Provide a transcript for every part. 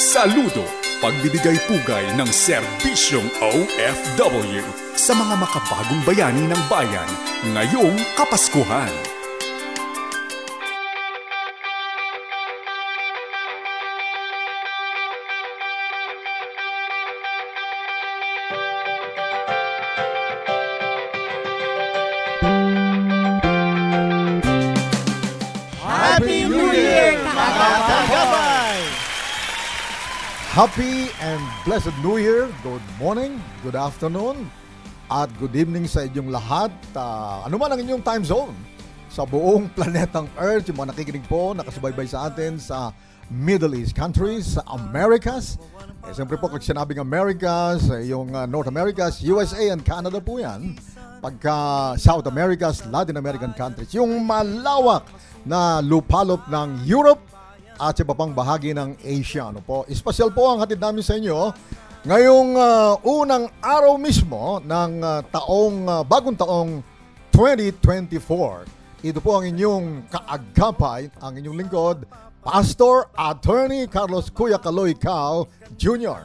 Saludo! Pagbibigay pugay ng serbisyong OFW sa mga makabagong bayani ng bayan ngayong Kapaskuhan. Happy and blessed New Year. Good morning, good afternoon, at good evening sa inyong lahat. Uh, ah, ano man ang inyong time zone sa buong planetang Earth, yung mga nakikinig po, nakasubaybay sa atin sa Middle East countries, sa Americas. Eh, Siyempre po, pag sinabing Americas, yung uh, ah, North Americas, USA and Canada po yan. Pagka South Americas, Latin American countries, yung malawak na lupalop ng Europe, at sa papang bahagi ng Asia. Ano po? Espesyal po ang hatid namin sa inyo oh. ngayong uh, unang araw mismo ng uh, taong uh, bagong taong 2024. Ito po ang inyong kaagapay, ang inyong lingkod, Pastor Attorney Carlos Kuya Kaloy Cao Jr.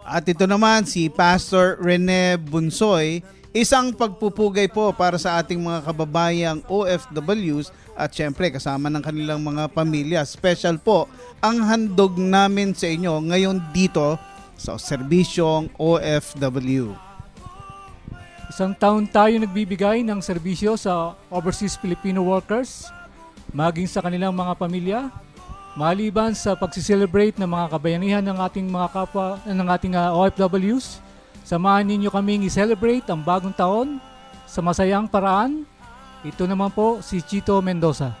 At ito naman si Pastor Rene Bunsoy, isang pagpupugay po para sa ating mga kababayang OFWs at syempre kasama ng kanilang mga pamilya. Special po ang handog namin sa inyo ngayon dito sa serbisyong OFW. Isang taon tayo nagbibigay ng serbisyo sa overseas Filipino workers, maging sa kanilang mga pamilya, maliban sa pagsiselebrate ng mga kabayanihan ng ating mga kapwa, ng ating uh, ah, OFWs, samahan ninyo kaming i-celebrate ang bagong taon sa masayang paraan ito naman po si Chito Mendoza.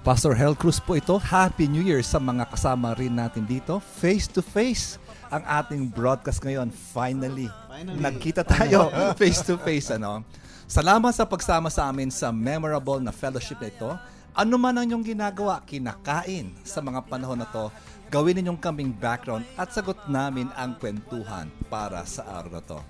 Pastor Hel Cruz po ito. Happy New Year sa mga kasama rin natin dito. Face to face ang ating broadcast ngayon. Finally, Finally. nagkita tayo face to face. Ano? Salamat sa pagsama sa amin sa memorable na fellowship na ito. Ano man ang inyong ginagawa, kinakain sa mga panahon na to, gawin ninyong kaming background at sagot namin ang kwentuhan para sa araw na to.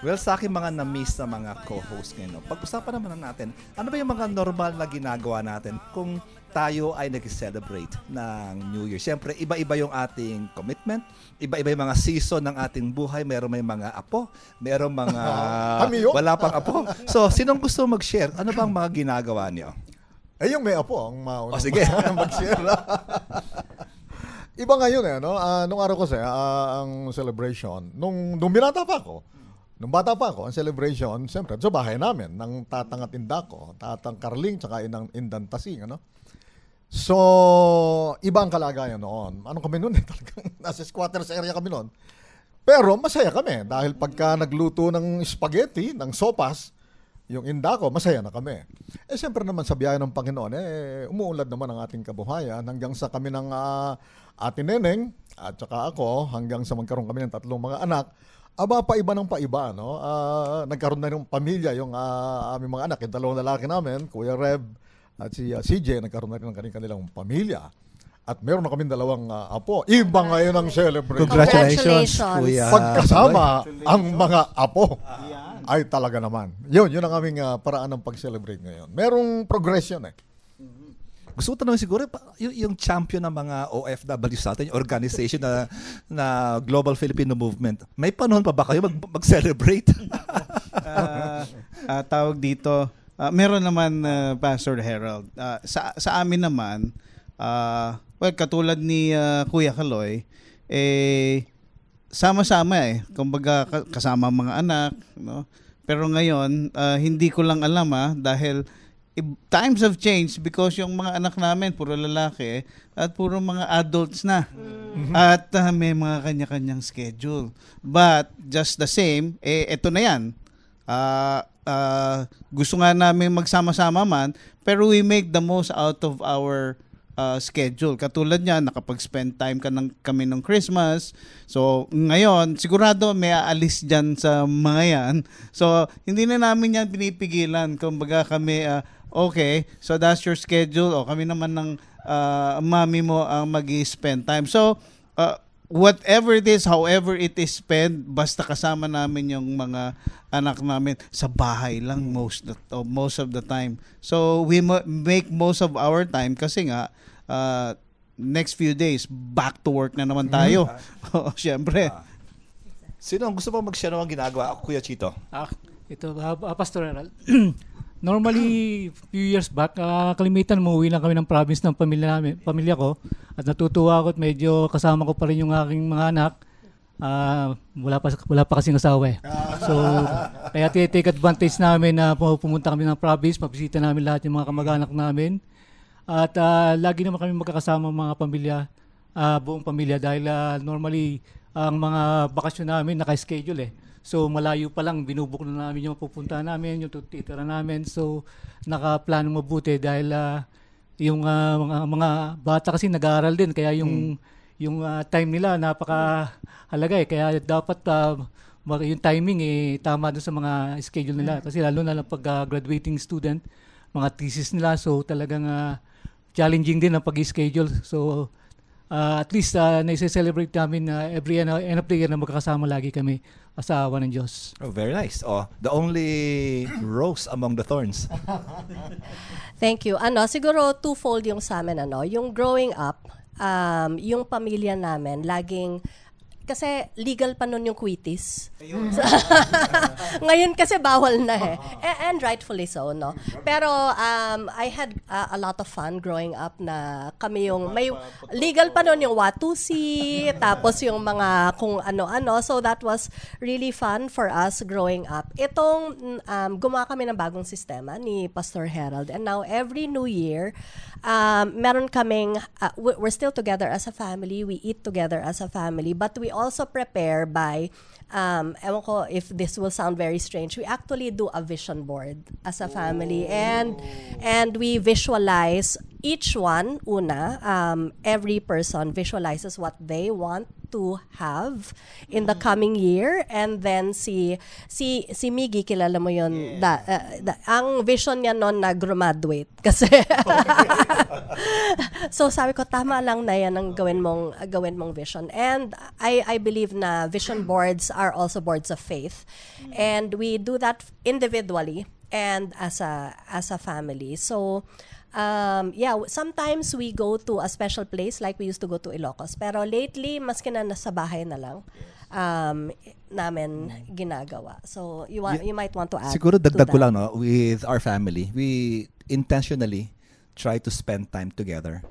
Well, sa akin mga na-miss na mga co-host ngayon, pag-usapan naman natin, ano ba yung mga normal na ginagawa natin kung tayo ay nag-celebrate ng New Year. Siyempre, iba-iba yung ating commitment, iba-iba yung mga season ng ating buhay. Meron may mga apo, meron mga wala pang apo. So, sinong gusto mag-share? Ano bang mga ginagawa niyo? Eh, yung may apo ang mauna oh, sige. mag-share. iba ngayon eh, no? Uh, nung araw kasi, uh, ah, ang celebration, nung, nung binata pa ako, Nung bata pa ako, ang celebration, siyempre, sa bahay namin, ng tatang at inda ko, tatang Carling, tsaka inang indan Tasing, ano? So, ibang kalagayan noon. Ano kami noon eh, talagang nasa squatters area kami noon. Pero masaya kami dahil pagka nagluto ng spaghetti, ng sopas, yung inda ko, masaya na kami. Eh, siyempre naman sa biyaya ng Panginoon, eh, umuulad naman ang ating kabuhayan hanggang sa kami ng uh, ate Neneng at saka ako, hanggang sa magkaroon kami ng tatlong mga anak, Aba, paiba ng paiba, no? Uh, nagkaroon na ng pamilya yung uh, aming mga anak. Yung dalawang lalaki namin, Kuya Rev at si uh, ah, CJ, nagkaroon na rin ng kanilang pamilya. At meron na kami dalawang uh, apo. Iba ngayon ang celebration. Congratulations, Kuya. Pagkasama ang mga apo. Uh, ay talaga naman. Yun, yun ang aming uh, paraan ng pag-celebrate ngayon. Merong progression eh. Gusto ko tanong siguro, yung, yung champion ng mga OFW sa atin, yung organization na, na Global Filipino Movement, may panahon pa ba kayo mag, mag-celebrate? uh, uh, tawag dito, uh, meron naman uh, Pastor Harold. Uh, sa, sa amin naman, uh, well, katulad ni uh, Kuya Kaloy, eh, sama-sama eh. Kumbaga, kasama mga anak, no? Pero ngayon, uh, hindi ko lang alam ah, dahil times have changed because yung mga anak namin, puro lalaki, at puro mga adults na. Mm-hmm. At uh, may mga kanya-kanyang schedule. But, just the same, eh, eto na yan. Uh, uh, gusto nga namin magsama-sama man, pero we make the most out of our uh, schedule. Katulad niya, nakapag-spend time ka ng, kami ng Christmas. So, ngayon, sigurado may aalis dyan sa mga yan. So, hindi na namin yan pinipigilan. Kumbaga kami, uh, Okay, so that's your schedule. O oh, kami naman ng uh, mami mo ang mag spend time. So, uh, whatever it is, however it is spent, basta kasama namin yung mga anak namin sa bahay lang most the, most of the time. So, we mo- make most of our time kasi nga uh, next few days back to work na naman tayo. Hmm. Oo, syempre. Sino ang gusto pang mag-share ng ginagawa? Ako, Kuya Chito. Ah, ito, uh, Pastor Eral. Normally, few years back, uh, kalimitan, umuwi lang kami ng province ng pamilya, namin, pamilya ko. At natutuwa ako at medyo kasama ko pa rin yung aking mga anak. Uh, wala, pa, wala pa kasing asawa eh. So, kaya take advantage namin na pumunta kami ng province, mabisita namin lahat yung mga kamag-anak namin. At uh, lagi naman kami magkakasama mga pamilya, uh, buong pamilya dahil uh, normally ang mga bakasyon namin naka-schedule eh. So malayo pa lang, binubuk na namin yung pupunta namin, yung tutitira namin. So nakaplano mabuti dahil uh, yung uh, mga, mga bata kasi nag-aaral din. Kaya yung, hmm. yung uh, time nila napakahalaga eh. Kaya dapat uh, yung timing eh, tama doon sa mga schedule nila. Hmm. Kasi lalo na lang pag uh, graduating student, mga thesis nila. So talagang uh, challenging din ang pag-schedule. So uh, at least uh, ah, naise-celebrate namin uh, every end, ano, end of the year na magkakasama lagi kami sa awa ng Diyos. Oh, very nice. Oh, the only rose among the thorns. Thank you. Ano, siguro twofold yung sa amin ano, yung growing up, um, yung pamilya namin laging kasi legal pa noon yung quitis. Ngayon kasi bawal na eh. And rightfully so, no? Pero um, I had uh, a lot of fun growing up na kami yung, may legal pa noon yung watusi, tapos yung mga kung ano-ano. So that was really fun for us growing up. Itong, um, gumawa kami ng bagong sistema ni Pastor Harold. And now every new year, um, meron kaming, uh, we're still together as a family, we eat together as a family, but we also prepare by um, ewan ko if this will sound very strange, we actually do a vision board as a family. And, and we visualize each one, una, um, every person visualizes what they want to have in the mm. coming year and then si si si Miggy kilala mo yon yeah. da, uh, da, ang vision niya noon na graduate kasi so sabi ko tama lang na yan ang gawin mong uh, gawin mong vision and I I believe na vision mm. boards are also boards of faith mm. and we do that individually and as a as a family so um, yeah, sometimes we go to a special place like we used to go to Ilocos. Pero lately, maski na nasa bahay na lang, um, namin ginagawa. So, you, wa- you might want to add Siguro dagdag ko lang, no? With our family, we intentionally try to spend time together.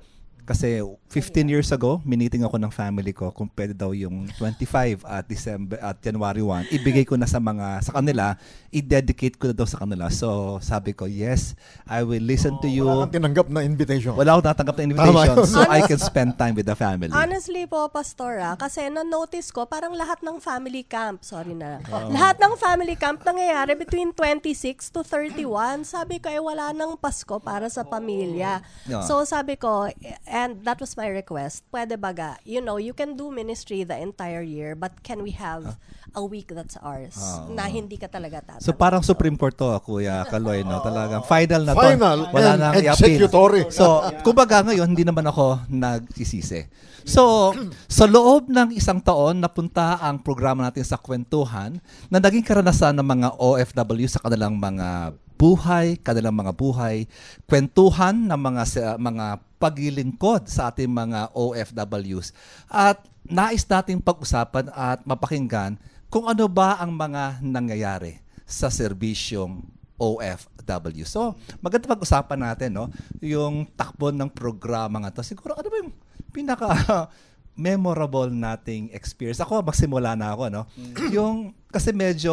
Kasi 15 years ago, miniting ako ng family ko kung pwede daw yung 25 at December at January 1, ibigay ko na sa mga sa kanila, i-dedicate ko na daw sa kanila. So, sabi ko, yes, I will listen oh, to you. Wala akong tinanggap na invitation. Wala akong tatanggap na invitation Tama. so I can spend time with the family. Honestly po, Pastora, ah, kasi na-notice ko parang lahat ng family camp, sorry na, oh. lahat ng family camp nangyayari between 26 to 31. Sabi ko, eh, wala nang Pasko para sa pamilya. Yeah. So, sabi ko, eh, And that was my request. Pwede baga, you know, you can do ministry the entire year, but can we have ah. a week that's ours ah, na hindi ka talaga tatanong. So parang Supreme Court to, ah, Kuya Kaloy, no? Talagang ah. final na final to. Final Wala and nang executory. Yapin. So, kumbaga ngayon, hindi naman ako nagsisisi. So, sa loob ng isang taon, napunta ang programa natin sa kwentuhan na naging karanasan ng mga OFW sa kanilang mga buhay, kanilang mga buhay, kwentuhan ng mga mga paglilingkod sa ating mga OFWs. At nais nating pag-usapan at mapakinggan kung ano ba ang mga nangyayari sa serbisyong OFW. So, maganda pag-usapan natin, no? Yung takbo ng programa nga to. Siguro, ano ba yung pinaka memorable nating experience. Ako, magsimula na ako, no? Mm. Yung, kasi medyo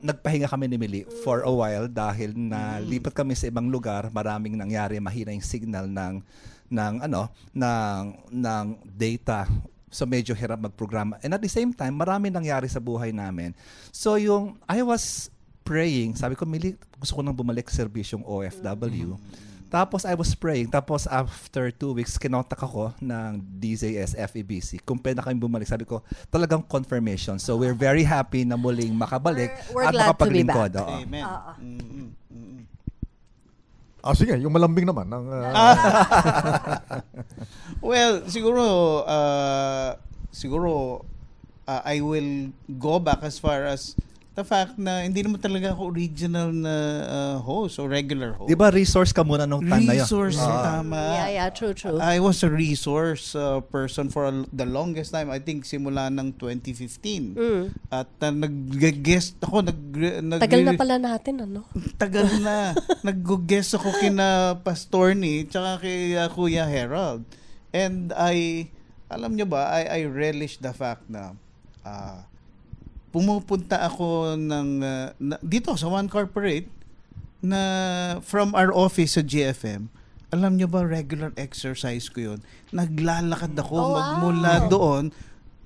nagpahinga kami ni Mili for a while dahil na lipat kami sa ibang lugar, maraming nangyari, mahina yung signal ng ng ano ng ng data so medyo hirap magprograma. And at the same time, marami nangyari sa buhay namin. So yung I was praying, sabi ko, Mili, gusto ko nang bumalik sa servisyong OFW. Mm. Tapos I was praying. Tapos after two weeks, kinontak ako ng DJS FEBC. Kung pwede kami bumalik, sabi ko, talagang confirmation. So we're very happy na muling makabalik we're, we're at makapaglingkod. Oo. Amen. Uh-huh. Mm-hmm. Ah, sige, yung malambing naman. Ang, uh... well, siguro, uh, siguro, uh, I will go back as far as the fact na hindi naman talaga ako original na uh, host or regular host. Di ba resource ka muna nung time na yun? Resource, uh, tama. Yeah, yeah, true, true. I was a resource uh, person for a, the longest time. I think simula ng 2015. Mm. At uh, nag-guest ako. Nag, nag, Tagal na pala natin, ano? Tagal na. nag-guest ako kina Pastor ni tsaka kay uh, Kuya Harold. And I, alam nyo ba, I, I relish the fact na uh, pumupunta ako ng uh, na, dito sa One Corporate na from our office sa GFM. Alam nyo ba regular exercise ko 'yun? Naglalakad ako oh, wow. magmula doon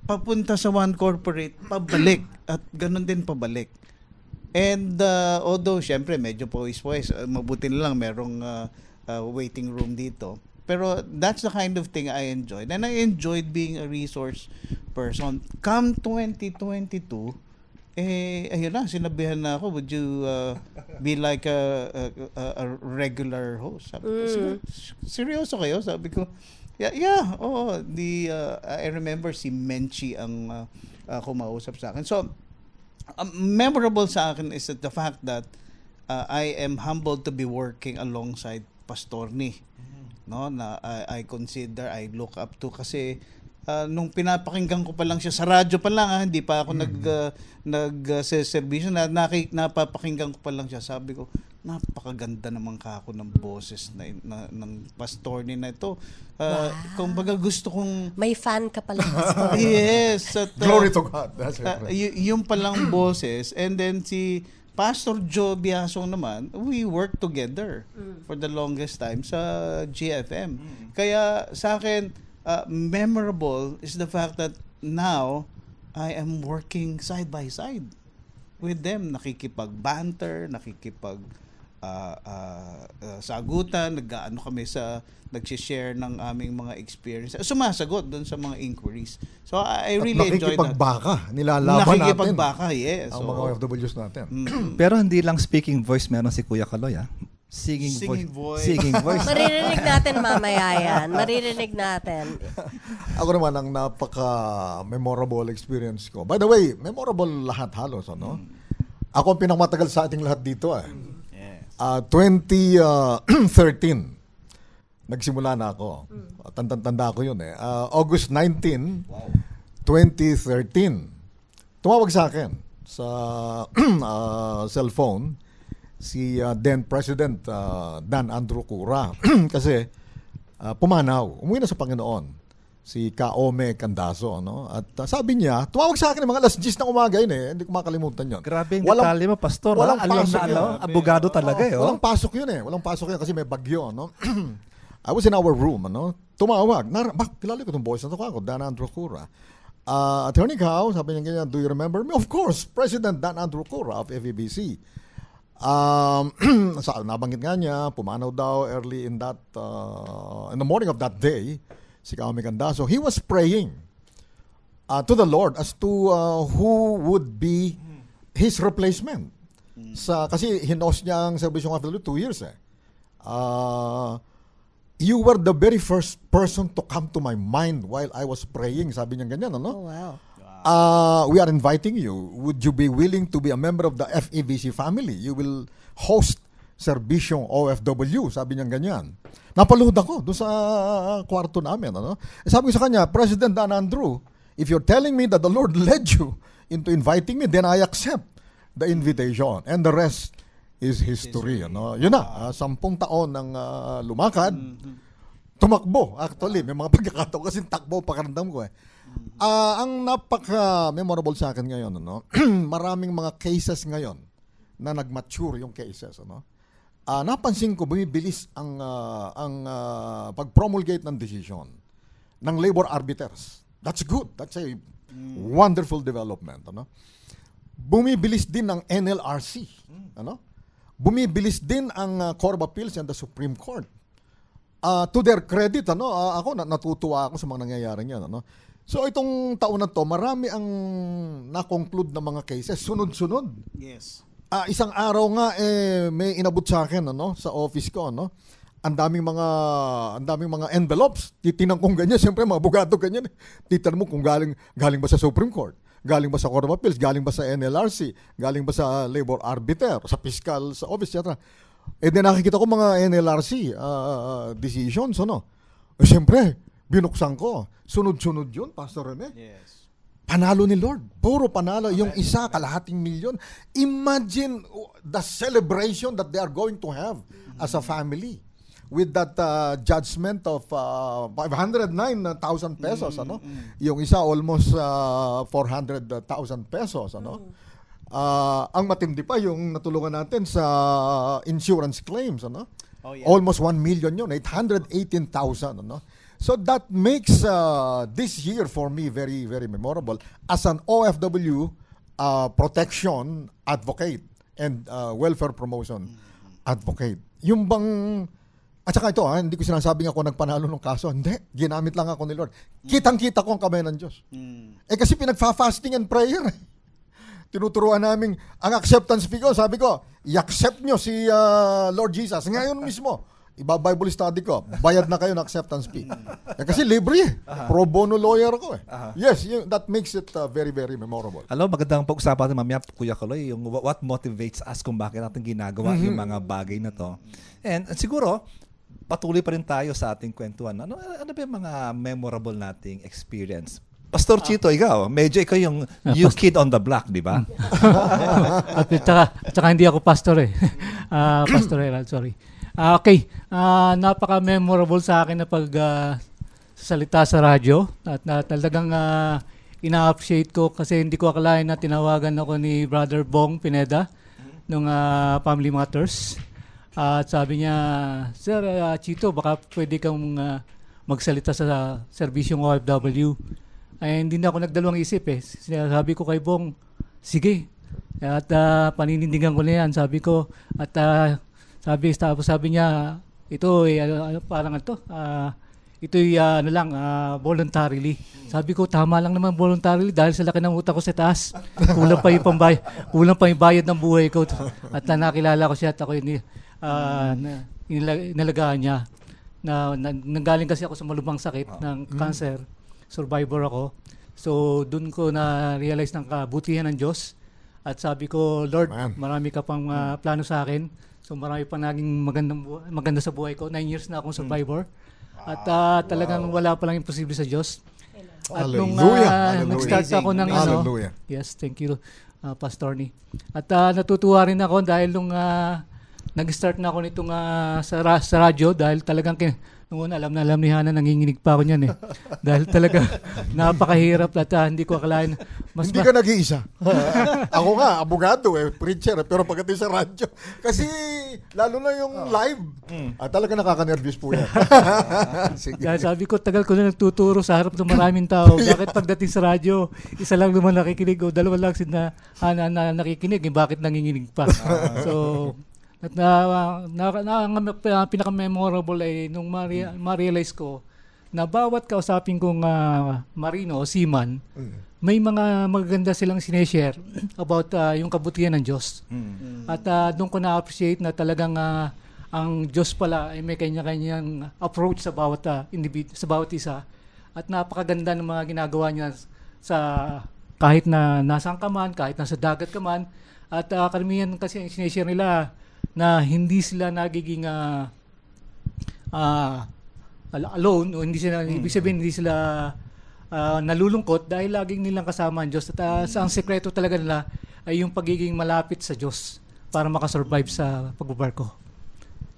papunta sa One Corporate, pabalik at ganun din pabalik. And uh, although syempre medyo pawis-pawis, mabuti na lang merong uh, uh, waiting room dito. Pero that's the kind of thing I enjoyed. And I enjoyed being a resource person. Come 2022, eh, ayun na, sinabihan na ako, would you uh, be like a, a, a regular host? Sabi ko, mm. seryoso kayo? Sabi ko, yeah, yeah, oh, the, uh, I remember si Menchi ang uh, uh, kumausap sa akin. So, um, memorable sa akin is that the fact that uh, I am humbled to be working alongside Pastor ni no na I, I consider I look up to kasi uh, nung pinapakinggan ko pa lang siya sa radyo pa lang ha, ah, hindi pa ako mm. nag uh, nag uh, na nakik napapakinggan ko pa lang siya sabi ko napakaganda naman ka ako ng boses na, na ng pastor ni na ito uh, wow. kumbaga gusto kong may fan ka pala yes at, uh, glory to God that's uh, y- yung palang boses and then si Pastor Joe Biasong naman, we work together mm. for the longest time sa GFM. Mm. Kaya sa akin, uh, memorable is the fact that now, I am working side by side with them. Nakikipag-banter, nakikipag uh, uh, sagutan, nag-ano kami sa nag-share ng aming mga experience. Eh, sumasagot doon sa mga inquiries. So I, really At enjoyed that. Nakikipagbaka, nilalaban natin. Nakikipagbaka, yes. Ang so, mga OFWs natin. Mm. Pero hindi lang speaking voice meron si Kuya Kaloy, ah. Singing, singing voice. voice. Singing voice. Maririnig natin mamaya yan. Maririnig natin. Ako naman ang napaka-memorable experience ko. By the way, memorable lahat halos, ano? Mm. Ako ang pinamatagal sa ating lahat dito, eh. Mm Uh, ah, 2013, ah, nagsimula na ako. Hmm. Tanda-tanda ko yun eh. Uh, August 19, 2013, tumawag sa akin sa uh, cellphone si uh, then President uh, Dan Andrew Cura kasi uh, pumanaw. Umuwi na sa Panginoon si Kaome Candazo, no? At uh, sabi niya, tumawag sa akin mga alas 10 ng umaga yun eh. Hindi ko makalimutan yun. Grabe yung walang, detalye mo, Pastor. Walang ha? Alam na, ano, abogado talaga oh, eh. Oh. Walang pasok yun eh. Walang pasok yun kasi may bagyo, no? I was in our room, no? Tumawag. Nar bak, kilala ko itong boys na ito ko, Dan Andrew Uh, Attorney Cao, sabi niya ganyan, do you remember me? Of course, President Dan Andrew of FEBC. Um, sa, nabanggit nga niya, pumanaw daw early in that, uh, in the morning of that day, si Kami Candaso, he was praying uh, to the Lord as to uh, who would be his replacement. Mm. Sa, kasi hinos niya ang servisyon after two years eh. Uh, you were the very first person to come to my mind while I was praying. Sabi niya ganyan, ano? Oh, wow. Uh, we are inviting you. Would you be willing to be a member of the FEBC family? You will host serbisyong OFW. Sabi niya ganyan. Napaluhod ako doon sa kwarto namin. Ano? Eh, sabi ko sa kanya, President Dan Andrew, if you're telling me that the Lord led you into inviting me, then I accept the invitation. And the rest is history. Ano? Yun na, uh, sampung taon ng uh, lumakad, mm-hmm. tumakbo actually. May mga pagkakataon kasi takbo pakarandam ko eh. Uh, ang napaka-memorable sa akin ngayon, ano? maraming mga cases ngayon na nag-mature yung cases. Ano? uh, napansin ko bumibilis ang uh, ang uh, pag-promulgate ng decision ng labor arbiters. That's good. That's a wonderful development, ano? Bumibilis din ang NLRC, ano? Bumibilis din ang uh, Court of Appeals and the Supreme Court. Uh, to their credit, ano, uh, ako natutuwa ako sa mga nangyayari niyan, ano? So itong taon na to, marami ang na-conclude na mga cases, sunod-sunod. Yes. Ah, isang araw nga eh may inabot sa akin ano sa office ko ano. Ang daming mga ang daming mga envelopes. Titinan kong ganyan, siyempre mga abogado ganyan. Eh. Titan mo kung galing galing ba sa Supreme Court, galing ba sa Court of Appeals, galing ba sa NLRC, galing ba sa labor arbiter, sa fiscal, sa office, etc. Eh din nakikita ko mga NLRC uh, ah, ah, ah, decisions ano. Eh, siyempre, binuksan ko. Sunod-sunod yun, Pastor Rene. Yes. Panalo ni Lord. Puro panalo. Amen. Yung isa, kalahating milyon. Imagine the celebration that they are going to have mm-hmm. as a family with that uh, judgment of uh, 509,000 pesos mm-hmm. ano mm-hmm. yung isa almost uh, 400,000 pesos ano mm-hmm. uh, ang matindi pa yung natulungan natin sa insurance claims ano oh, yeah. almost 1 million yun 818,000 ano So that makes uh, this year for me very, very memorable as an OFW uh, protection advocate and uh, welfare promotion advocate. Yung bang, at saka ito ah, hindi ko sinasabing ako nagpanalo ng kaso. Hindi, ginamit lang ako ni Lord. Kitang-kita ko ang kamay ng Diyos. Hmm. Eh kasi pinagfa-fasting and prayer. Eh. Tinuturuan namin ang acceptance fee Sabi ko, i-accept nyo si uh, Lord Jesus. Ngayon mismo. Iba-Bible study ko. Bayad na kayo ng acceptance fee. eh, kasi libre eh. Pro bono lawyer ko eh. Yes, you, that makes it uh, very, very memorable. Alam, magandang pag-usapan natin mamaya, Kuya Kaloy, yung what motivates us kung bakit natin ginagawa mm-hmm. yung mga bagay na to. And siguro, patuloy pa rin tayo sa ating kwentuhan. Ano, ano ba yung mga memorable nating experience? Pastor Chito, ah. ikaw, medyo ikaw yung ah, new kid on the block, di ba? at, saka, at saka hindi ako pastor eh. Uh, pastor Herald, sorry. Ah, okay, uh, napaka-memorable sa akin na pag uh, salita sa radyo at na, talagang uh, ina-appreciate ko kasi hindi ko akalain na tinawagan ako ni Brother Bong Pineda nung uh, Family Matters. Uh, at sabi niya, Sir uh, Chito, baka pwede kang uh, magsalita sa uh, servisyong OFW. Ay, eh, hindi na ako nagdalawang isip eh. Sabi ko kay Bong, sige. At uh, paninindigan ko na yan. Sabi ko, at uh, sabi, tapos sabi niya, ito eh, ano, parang ito, uh, ah, ito ay uh, ano lang, uh, voluntarily. Sabi ko, tama lang naman voluntarily dahil sa laki ng utang ko sa taas. Kulang pa yung, pambay, kulang pa yung bayad ng buhay ko. At na nakilala ko siya at ako yun, uh, ah, inalagaan niya. Na, na, nanggaling kasi ako sa malubang sakit ng hmm. cancer. Survivor ako. So, doon ko na-realize ng kabutihan ng Diyos. At sabi ko, Lord, Man. marami ka pang uh, plano sa akin So marami pa naging magandang maganda sa buhay ko. Nine years na akong survivor. Hmm. Ah, At uh, talagang wow. wala pa lang imposible sa Diyos. At Hallelujah. nung uh, ah, nag-start ako ng ano, Hallelujah. ano, yes, thank you, uh, Pastor Ni. At uh, natutuwa rin ako dahil nung uh, nag-start na ako nitong uh, sa, ra- sa radyo dahil talagang kin- Nung alam na alam ni Hana, nanginginig pa ako niyan eh. Dahil talaga, napakahirap at ah, hindi ko akalain. Mas Hindi ma- nag-iisa. ako nga, abogado eh, preacher, eh, pero pagdating sa radyo. Kasi lalo na yung ah. live. Hmm. Ah, talaga nakaka-nervous po yan. Sige. Dahil sabi ko, tagal ko na nagtuturo sa harap ng maraming tao. Bakit pagdating sa radyo, isa lang naman nakikinig o dalawa lang si na, ah, na- nakikinig, eh, bakit nanginginig pa? Ah. so, at na, na, na, na pinaka-memorable ay nung mm. ma-realize ko na bawat kausapin kong uh, marino o seaman, mm. may mga magaganda silang sineshare about uh, yung kabutihan ng Diyos. Mm. mm. At uh, doon ko na-appreciate na talagang uh, ang Diyos pala ay may kanya-kanyang approach sa bawat uh, individu- sa bawat isa. At napakaganda ng mga ginagawa niya sa kahit na nasa ka man, kahit nasa dagat ka man. At uh, karamihan kasi ang sineshare nila na hindi sila nagiging uh, uh, alone o hindi sila, ibig mm. sabihin, hindi sila uh, nalulungkot dahil laging nilang kasama ang Diyos. At uh, sa mm. ang sekreto talaga nila ay yung pagiging malapit sa Diyos para makasurvive sa pagbubarko.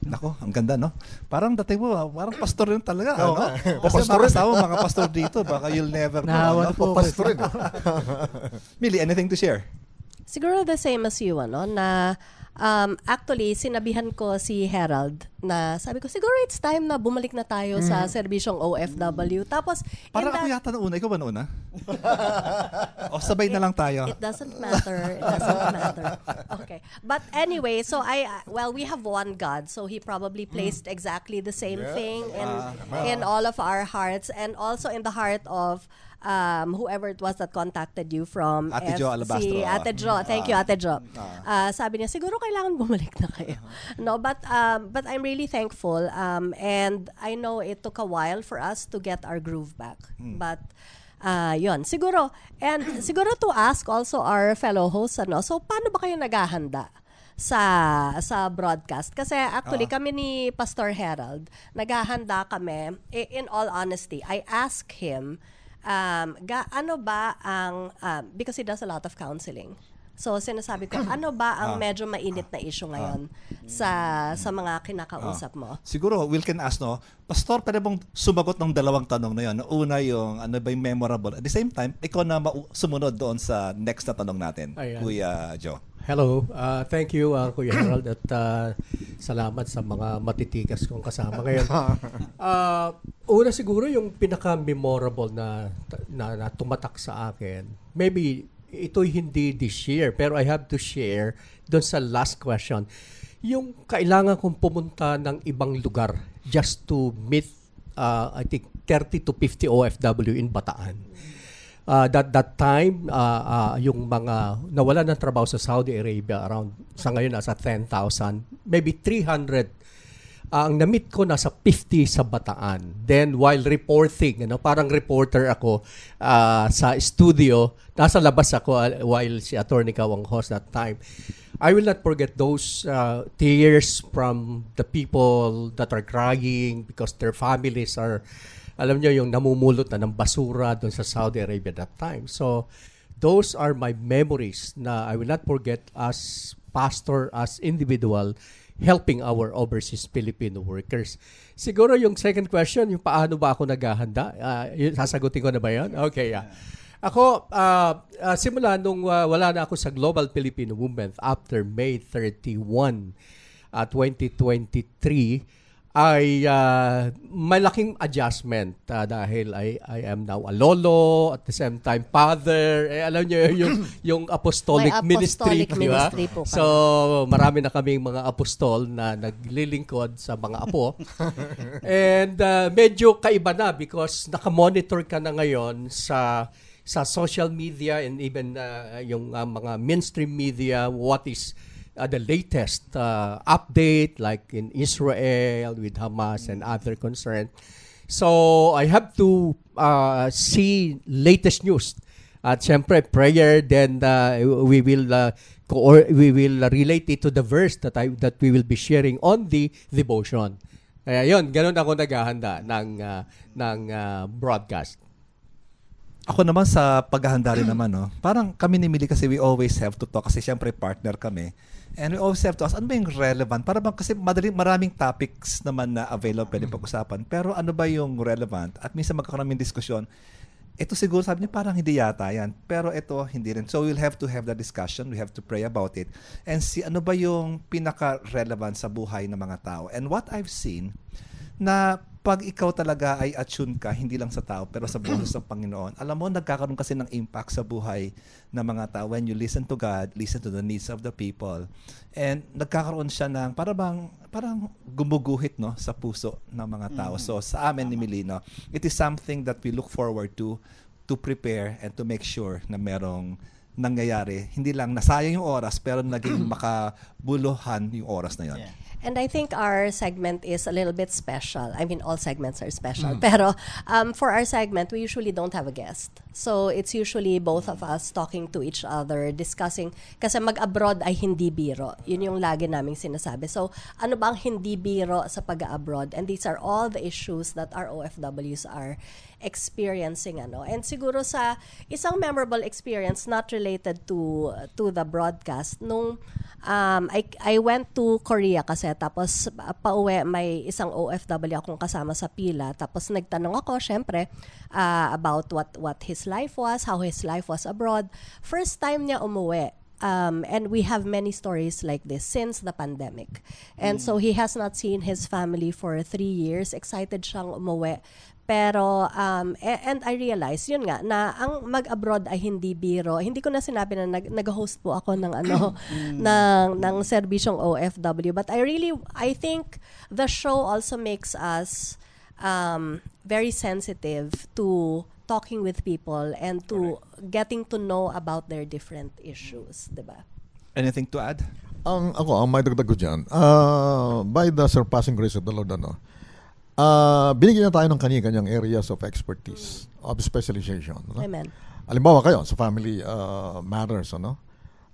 Nako, ang ganda, no? Parang dati mo, parang pastor rin talaga. ano? no? Kasi pastor rin. Tao, mga pastor dito, baka you'll never know. Nahawa ano? po. Pastor rin. Eh. Millie, anything to share? Siguro the same as you, ano, na um, actually, sinabihan ko si Harold na sabi ko, siguro it's time na bumalik na tayo mm. sa serbisyong OFW. Tapos, Parang ako yata na una. Ikaw ba na una? o sabay it, na lang tayo. It doesn't matter. It doesn't matter. Okay. But anyway, so I, well, we have one God. So He probably mm. placed mm. exactly the same yeah. thing in, uh, in all of our hearts and also in the heart of um, whoever it was that contacted you from Ate F- Jo Alabastro. Si ah. Ate Jo. Mm-hmm. Thank you, Ate Jo. Uh, sabi niya, siguro kailangan bumalik na kayo. Uh-huh. No, but um, but I'm really thankful. Um, and I know it took a while for us to get our groove back. Mm. But Ah, uh, 'yon. Siguro and siguro to ask also our fellow hosts ano. So paano ba kayo naghahanda? sa sa broadcast kasi actually uh kami ni Pastor Harold naghahanda kami in all honesty I ask him um, ga, ano ba ang, um, because he does a lot of counseling. So sinasabi ko, ano ba ang ah. medyo mainit na issue ah. ngayon sa hmm. sa mga kinakausap ah. mo? siguro we can ask no, Pastor, pwede bang sumagot ng dalawang tanong na 'yon? Una yung ano ba yung memorable? At the same time, ikaw na sumunod doon sa next na tanong natin, Ayan. Kuya Joe. Hello. Uh, thank you, uh, Kuya Harold, at uh, salamat sa mga matitikas kong kasama ngayon. Uh, una siguro yung pinaka-memorable na, na, na tumatak sa akin, maybe ito'y hindi this year, pero I have to share doon sa last question. Yung kailangan kong pumunta ng ibang lugar just to meet, uh, I think, 30 to 50 OFW in Bataan. Mm-hmm uh, that that time uh, uh, yung mga nawala ng trabaho sa Saudi Arabia around sa ngayon nasa 10,000 maybe 300 uh, ang namit ko nasa 50 sa Bataan then while reporting ano parang reporter ako uh, sa studio nasa labas ako uh, while si attorney ka ang host that time I will not forget those uh, tears from the people that are crying because their families are alam niyo yung namumulot na ng basura doon sa Saudi Arabia that time. So, those are my memories na I will not forget as pastor, as individual, helping our overseas Filipino workers. Siguro yung second question, yung paano ba ako naghahanda? Uh, sasagutin ko na ba yan? Okay, yeah. Ako, uh, uh, simula nung uh, wala na ako sa Global Filipino Movement after May 31, uh, 2023, ay uh, malaking adjustment uh, dahil I, I am now a lolo, at the same time father. Eh, alam niyo yung, yung apostolic, apostolic ministry, di ba? So, marami na kaming mga apostol na naglilingkod sa mga apo. And uh, medyo kaiba na because naka-monitor ka na ngayon sa sa social media and even uh, yung uh, mga mainstream media what is uh, the latest uh, update, like in Israel with Hamas and other concerns. So I have to uh, see latest news. At syempre prayer then uh, we will uh, co- we will relate it to the verse that I that we will be sharing on the devotion. Kaya 'yon, ganun ako naghahanda ng uh, ng uh, broadcast. Ako naman sa paghahanda rin naman, no? parang kami ni Millie kasi we always have to talk kasi siyempre partner kami. And we always have to ask, ano ba yung relevant? Para bang kasi madali, maraming topics naman na available pwede mm. pag-usapan. Pero ano ba yung relevant? At minsan magkakaroon ng diskusyon, ito siguro sabi niya parang hindi yata yan. Pero ito hindi rin. So we'll have to have that discussion. We have to pray about it. And see ano ba yung pinaka-relevant sa buhay ng mga tao. And what I've seen na pag ikaw talaga ay attuned ka, hindi lang sa tao, pero sa boses ng Panginoon, alam mo, nagkakaroon kasi ng impact sa buhay ng mga tao when you listen to God, listen to the needs of the people. And nagkakaroon siya ng parang, parang gumuguhit no, sa puso ng mga tao. mm So sa amin ni Milino, it is something that we look forward to to prepare and to make sure na merong nangyayari. Hindi lang nasayang yung oras, pero naging makabuluhan yung oras na yon. Yeah. And I think our segment is a little bit special. I mean, all segments are special. Mm. Pero um, for our segment, we usually don't have a guest. So it's usually both of us talking to each other, discussing. Kasi mag-abroad ay hindi biro. Yun yung lagi naming sinasabi. So ano bang hindi biro sa pag-abroad? And these are all the issues that our OFWs are experiencing ano. And siguro sa isang memorable experience not related to to the broadcast nung um, I I went to Korea kasi tapos pauwi may isang OFW akong kasama sa pila tapos nagtanong ako syempre uh, about what what his life was, how his life was abroad. First time niya umuwi. Um, and we have many stories like this since the pandemic. And mm. so he has not seen his family for three years. Excited siyang umuwi pero, um, and I realized, yun nga, na ang mag-abroad ay hindi biro. Hindi ko na sinabi na nag- nag-host po ako ng ano, mm. ng, ng serbisyong OFW. But I really, I think the show also makes us um, very sensitive to talking with people and to Correct. getting to know about their different issues, di ba? Anything to add? Ang ako, ang may dagdag ko diyan. uh, ah, by the surpassing grace of the Lord, ano, uh, binigyan niya tayo ng kanya-kanyang areas of expertise, of specialization. No? Amen. Alimbawa kayo, sa family uh, matters, ano?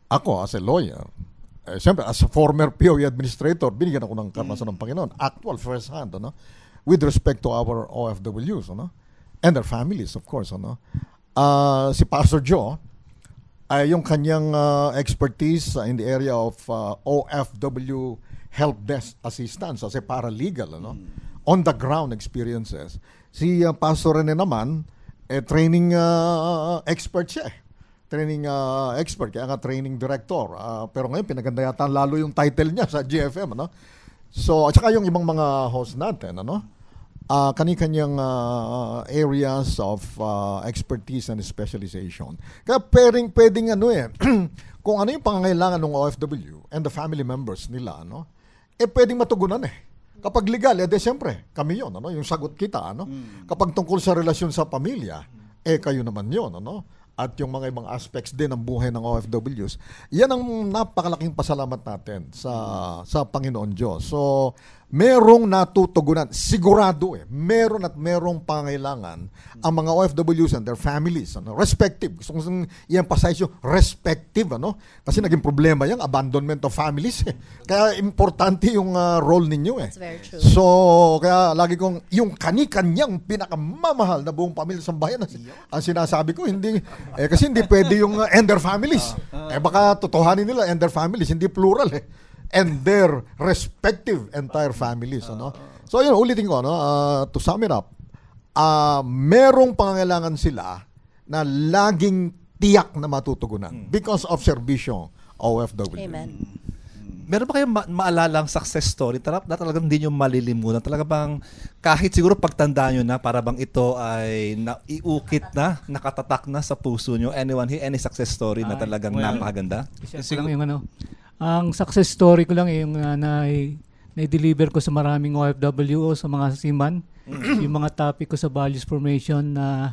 Ako, as a lawyer, eh, siyempre, as a former POE administrator, binigyan ako ng karanasan mm. ng Panginoon. Actual, first hand, ano? With respect to our OFWs, ano? And their families, of course, ano? Uh, si Pastor Joe, ay yung kanyang uh, expertise uh, in the area of uh, OFW help desk assistance as a paralegal, ano? Mm on the ground experiences. Si uh, Pastor Rene naman, eh, training uh, expert siya Training uh, expert, kaya nga training director. Uh, pero ngayon, pinaganda yata lalo yung title niya sa GFM, ano? So, at saka yung ibang mga host natin, ano? Uh, kani-kanyang uh, areas of uh, expertise and specialization. Kaya pwedeng, pwedeng ano eh, kung ano yung pangangailangan ng OFW and the family members nila, ano? Eh, pwedeng matugunan eh Kapag legal, edi eh, siyempre, kami yon ano? Yung sagot kita, ano? Mm. Kapag tungkol sa relasyon sa pamilya, eh kayo naman yon ano? At yung mga ibang aspects din ng buhay ng OFWs. Yan ang napakalaking pasalamat natin sa sa Panginoon Diyos. So, merong natutugunan. Sigurado eh, meron at merong pangailangan ang mga OFWs and their families. Ano? Respective. Gusto kong i-emphasize yung respective. Ano? Kasi naging problema yung abandonment of families. Eh. Kaya importante yung uh, role ninyo eh. That's very true. So, kaya lagi kong yung kanikanyang pinakamamahal na buong pamilya sa bayan ang sinasabi ko. Hindi, eh, kasi hindi pwede yung uh, ah, and their families. Ah, eh baka totohanin nila and their families. Hindi plural eh and their respective entire families. Ano? So yun, ulitin ko, no? uh, to sum it up, uh, merong pangangailangan sila na laging tiyak na matutugunan hmm. because of serbisyo OFW. Amen. Meron ba kayong ma- maalalang success story Tara, na talagang hindi nyo malilimutan? Talaga bang kahit siguro pagtanda nyo na para bang ito ay naiukit na, nakatatak na sa puso nyo? Anyone here, any success story na talagang well, napakaganda? Kasi yung ano, ang success story ko lang eh, yung uh, ah, na, na-deliver ko sa maraming OFW o sa mga siman. Mm. yung mga topic ko sa values formation na uh,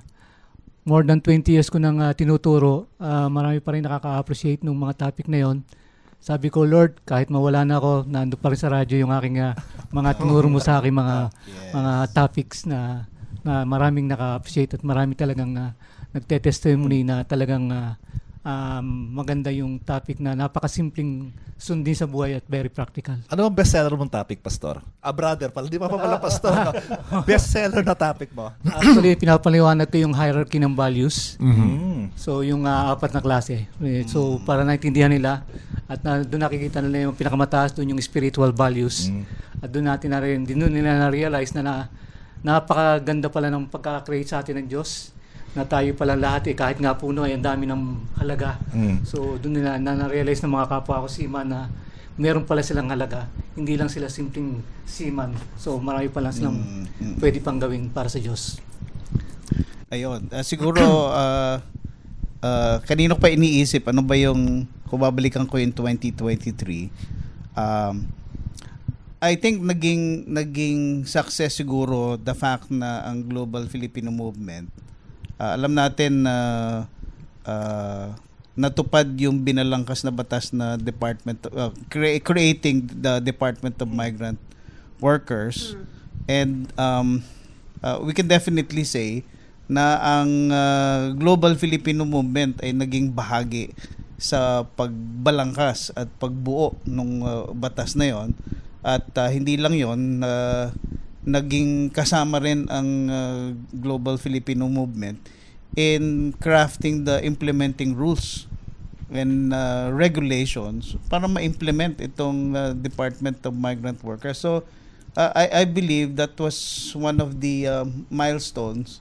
more than 20 years ko nang uh, tinuturo, uh, marami pa rin nakaka-appreciate ng mga topic na yon. Sabi ko, Lord, kahit mawala na ako, nando pa rin sa radyo yung aking uh, mga tinuro mo sa akin, mga yes. mga topics na na maraming naka-appreciate at marami talagang uh, nagte-testimony na talagang uh, um, maganda yung topic na napakasimpleng sundin sa buhay at very practical. Ano ang bestseller mong topic, Pastor? A ah, brother pala. Di pa pa pala, Pastor. No? bestseller na topic mo. Actually, pinapaliwanag ko yung hierarchy ng values. Mm-hmm. So, yung uh, apat na klase. Eh, so, mm-hmm. para naintindihan nila. At na, doon nakikita nila yung pinakamataas, doon yung spiritual values. Mm-hmm. At doon natin na rin, doon nila na-realize na, na napakaganda pala ng pagka-create sa atin ng Diyos na tayo pala lahat eh, kahit nga puno ay ang dami ng halaga. Mm. So doon nila na na-realize ng mga kapwa ko seaman na meron pala silang halaga. Hindi lang sila simpleng seaman. So marami pala silang mm, mm. pwede pang gawin para sa Diyos. Ayun. Uh, siguro uh, uh, kanino pa iniisip ano ba yung kubabalikan ko yung 2023 um, I think naging naging success siguro the fact na ang global Filipino movement uh, alam natin na uh, natupad yung binalangkas na batas na Department uh, cre- creating the Department of Migrant Workers mm. and um, uh, we can definitely say na ang uh, Global Filipino Movement ay naging bahagi sa pagbalangkas at pagbuo ng uh, batas na yon at uh, hindi lang yon uh, naging kasama rin ang uh, Global Filipino Movement in crafting the implementing rules and uh, regulations para ma-implement itong uh, Department of Migrant Workers. So, uh, I, I believe that was one of the uh, milestones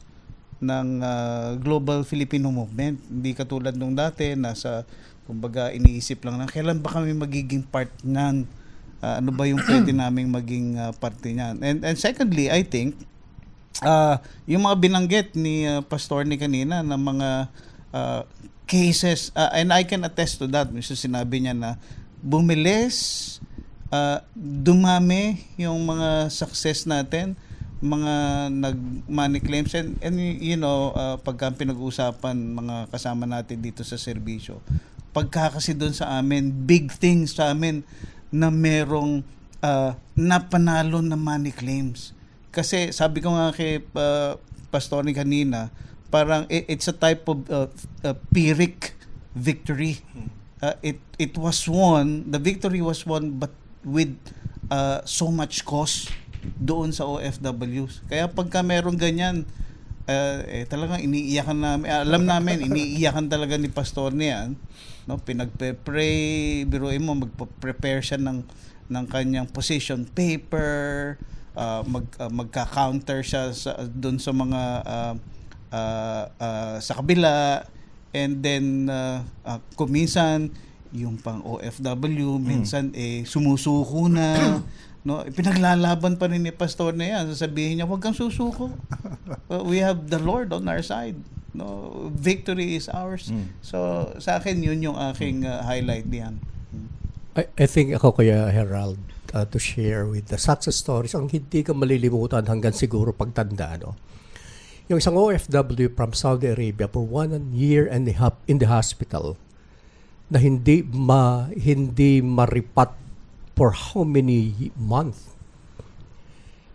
ng uh, Global Filipino Movement. Hindi katulad nung dati, nasa, kumbaga, iniisip lang na kailan ba kami magiging part ng uh, ano ba yung pwede naming maging uh, parte niyan. And, and secondly, I think, uh, yung mga binanggit ni uh, Pastor ni kanina ng mga uh, cases, uh, and I can attest to that, mismo sinabi niya na bumilis, uh, dumami yung mga success natin, mga nag-money claims and, and you know uh, pagka pinag-uusapan mga kasama natin dito sa serbisyo pagka kasi doon sa amin big things sa amin na merong uh, napanalo na money claims. Kasi sabi ko nga kay uh, ni kanina, parang it, it's a type of uh, uh, pyrrhic victory. Uh, it it was won, the victory was won but with uh, so much cost doon sa OFWs. Kaya pagka merong ganyan, uh, eh, talagang iniiyakan namin, alam namin, iniiyakan talaga ni Pastor niyan no pinagpe-pray biruin mo magpe-prepare siya ng ng kanyang position paper uh, mag uh, magka-counter siya sa, doon sa mga uh, uh, uh, sa kabila and then uh, uh, kuminsan yung pang OFW hmm. minsan mm. eh sumusuko na no eh, pinaglalaban pa rin ni pastor na yan sasabihin niya wag kang susuko we have the Lord on our side no victory is ours mm. so sa akin yun yung aking mm. uh, highlight diyan I, I think ako kaya Herald uh, to share with the success stories ang hindi ka malilimutan hanggang siguro pagtanda no yung isang OFW from Saudi Arabia for one year and a half in the hospital na hindi ma hindi maripat for how many months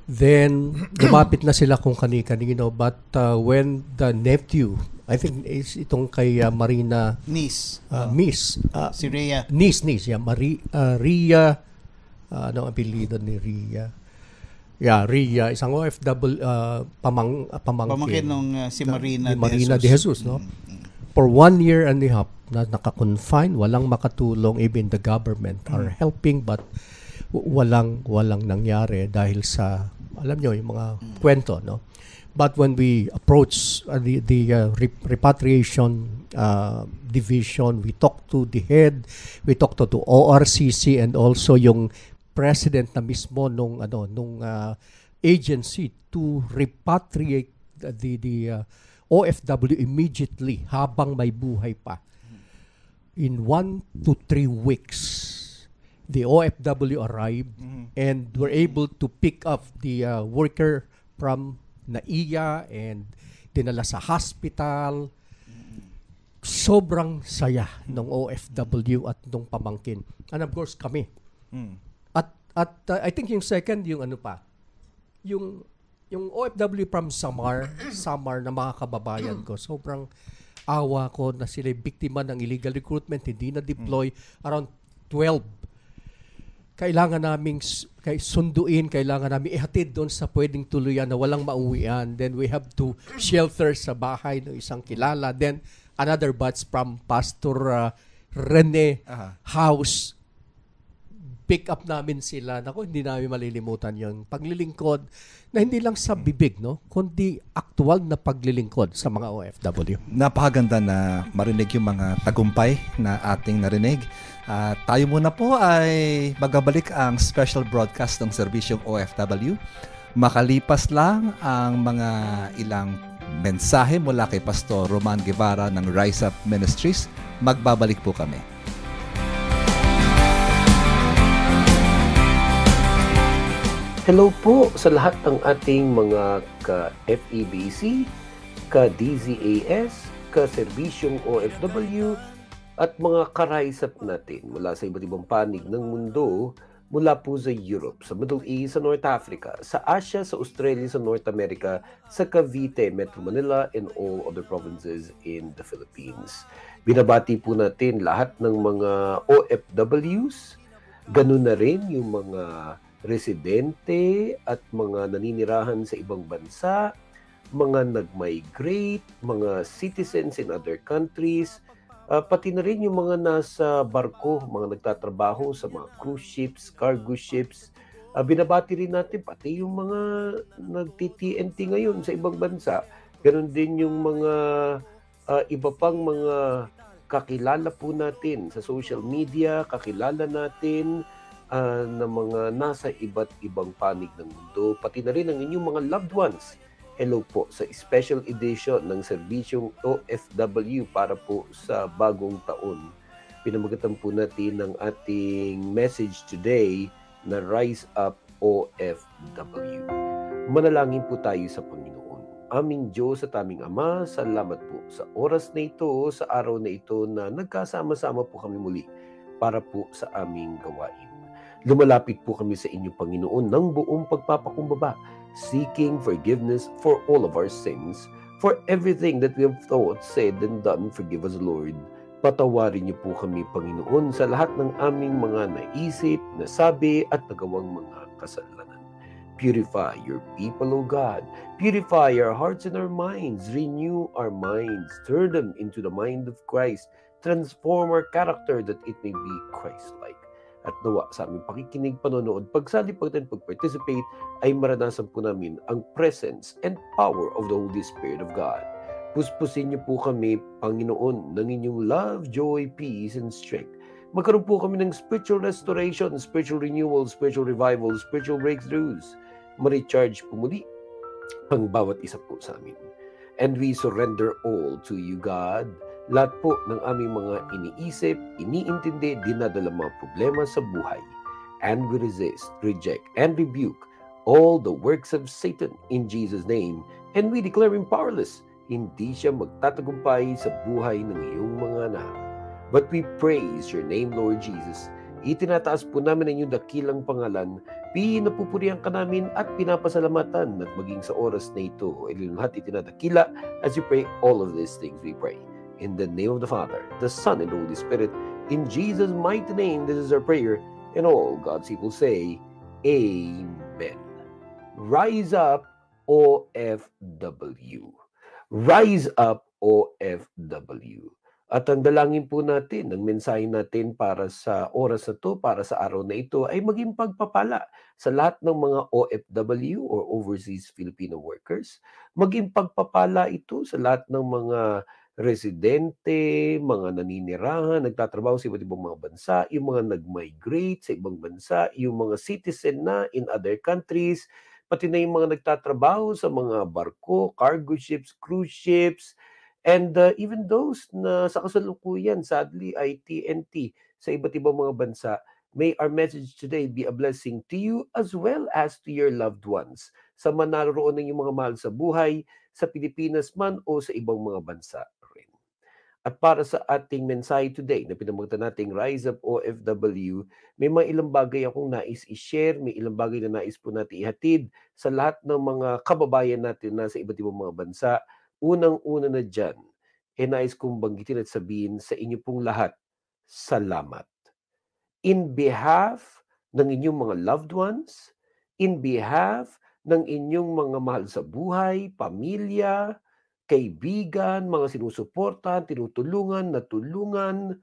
Then, lumapit na sila kung kani-kanino. But uh, when the nephew, I think is itong kay uh, Marina... Niece. Uh, Miss. Uh, si Rhea. Niece, niece. Yeah, Maria, uh, Rhea. Uh, ano ang apelido ni Rhea? Yeah, Rhea. Isang OFW, uh, pamang, uh, pamangkin. Pamangkin nung uh, si Marina, na, Marina de Jesus. De Jesus no? Mm-hmm. For one year and a half na naka-confine, walang makatulong, even the government mm-hmm. are mm. helping but walang walang nangyari dahil sa alam nyo, yung mga mm. kwento, no? But when we approach uh, the, the uh, repatriation uh, division, we talk to the head, we talk to, to ORCC and also yung president na mismo nung ano nung uh, agency to repatriate the the uh, OFW immediately habang may buhay pa in one to three weeks the OFW arrived mm-hmm. and were able to pick up the uh, worker from Naiya and dinala sa hospital. Sobrang saya ng OFW at nung pamangkin. And of course, kami. Mm. At at uh, I think yung second, yung ano pa, yung yung OFW from Samar, Samar na mga kababayan ko, mm. sobrang awa ko na sila biktima ng illegal recruitment, hindi na deploy. Mm. Around 12 kailangan naming kay sunduin, kailangan namin ihatid doon sa pwedeng tuluyan na walang mauwian. Then we have to shelter sa bahay ng isang kilala. Then another batch from Pastor uh, Rene uh-huh. House. Pick up namin sila. Nako, hindi namin malilimutan yung paglilingkod na hindi lang sa bibig, no? kundi aktual na paglilingkod sa mga OFW. Napakaganda na marinig yung mga tagumpay na ating narinig. Uh, tayo muna po ay magbabalik ang special broadcast ng serbisyong OFW. Makalipas lang ang mga ilang mensahe mula kay Pastor Roman Guevara ng Rise Up Ministries, magbabalik po kami. Hello po sa lahat ng ating mga ka-FEBC, ka-DZAS, ka-serbisyong OFW at mga karaisap natin mula sa iba't ibang panig ng mundo mula po sa Europe, sa Middle East, sa North Africa, sa Asia, sa Australia, sa North America, sa Cavite, Metro Manila, and all other provinces in the Philippines. Binabati po natin lahat ng mga OFWs, ganun na rin yung mga residente at mga naninirahan sa ibang bansa, mga nag-migrate, mga citizens in other countries, uh, pati na rin yung mga nasa barko, mga nagtatrabaho sa mga cruise ships, cargo ships. Uh, binabati rin natin pati yung mga nagti-TNT ngayon sa ibang bansa. Ganon din yung mga uh, iba pang mga kakilala po natin sa social media, kakilala natin uh, ng mga nasa iba't ibang panig ng mundo, pati na rin ang inyong mga loved ones. Hello po sa special edition ng serbisyong OFW para po sa bagong taon. Pinamagatan po natin ang ating message today na Rise Up OFW. Manalangin po tayo sa Panginoon. Aming Diyos at aming Ama, salamat po sa oras na ito, sa araw na ito na nagkasama-sama po kami muli para po sa aming gawain. Lumalapit po kami sa inyo, Panginoon ng buong pagpapakumbaba, seeking forgiveness for all of our sins, for everything that we have thought, said, and done, forgive us, Lord. Patawarin niyo po kami, Panginoon, sa lahat ng aming mga naisip, nasabi, at nagawang mga kasalanan. Purify your people, O God. Purify our hearts and our minds. Renew our minds. Turn them into the mind of Christ. Transform our character that it may be Christ-like at nawa sa aming pakikinig, panonood, pagsalipag at pag-participate ay maranasan po namin ang presence and power of the Holy Spirit of God. Puspusin niyo po kami, Panginoon, ng inyong love, joy, peace, and strength. Magkaroon po kami ng spiritual restoration, spiritual renewal, spiritual revival, spiritual breakthroughs. Ma-recharge po muli ang bawat isa po sa amin. And we surrender all to you, God. Lahat po ng aming mga iniisip, iniintindi, dinadala mga problema sa buhay. And we resist, reject, and rebuke all the works of Satan in Jesus' name. And we declare him powerless. Hindi siya magtatagumpay sa buhay ng iyong mga anak. But we praise your name, Lord Jesus. Itinataas po namin ang iyong dakilang pangalan. Pinapupurihan ka namin at pinapasalamatan at maging sa oras na ito. Ay lahat itinadakila as you pray all of these things we pray. In the name of the Father, the Son, and the Holy Spirit, in Jesus' mighty name, this is our prayer, and all God's people say, Amen. Rise up, OFW. Rise up, OFW. At ang dalangin po natin, ang mensahe natin para sa oras na to, para sa araw na ito, ay maging pagpapala sa lahat ng mga OFW or Overseas Filipino Workers. Maging pagpapala ito sa lahat ng mga residente, mga naninirahan, nagtatrabaho sa iba't ibang mga bansa, yung mga nag-migrate sa ibang bansa, yung mga citizen na in other countries, pati na yung mga nagtatrabaho sa mga barko, cargo ships, cruise ships, and uh, even those na sa kasalukuyan, sadly, ITNT sa iba't ibang mga bansa. May our message today be a blessing to you as well as to your loved ones sa manaroroon ng iyong mga mahal sa buhay, sa Pilipinas man o sa ibang mga bansa. At para sa ating mensahe today na pinamagta nating Rise Up OFW, may mga ilang bagay akong nais i-share, may ilang bagay na nais po natin ihatid sa lahat ng mga kababayan natin na sa iba't ibang mga bansa. Unang-una na dyan, eh nais kong banggitin at sabihin sa inyo pong lahat, salamat. In behalf ng inyong mga loved ones, in behalf ng inyong mga mahal sa buhay, pamilya, kaibigan, mga sinusuportahan, tinutulungan, natulungan.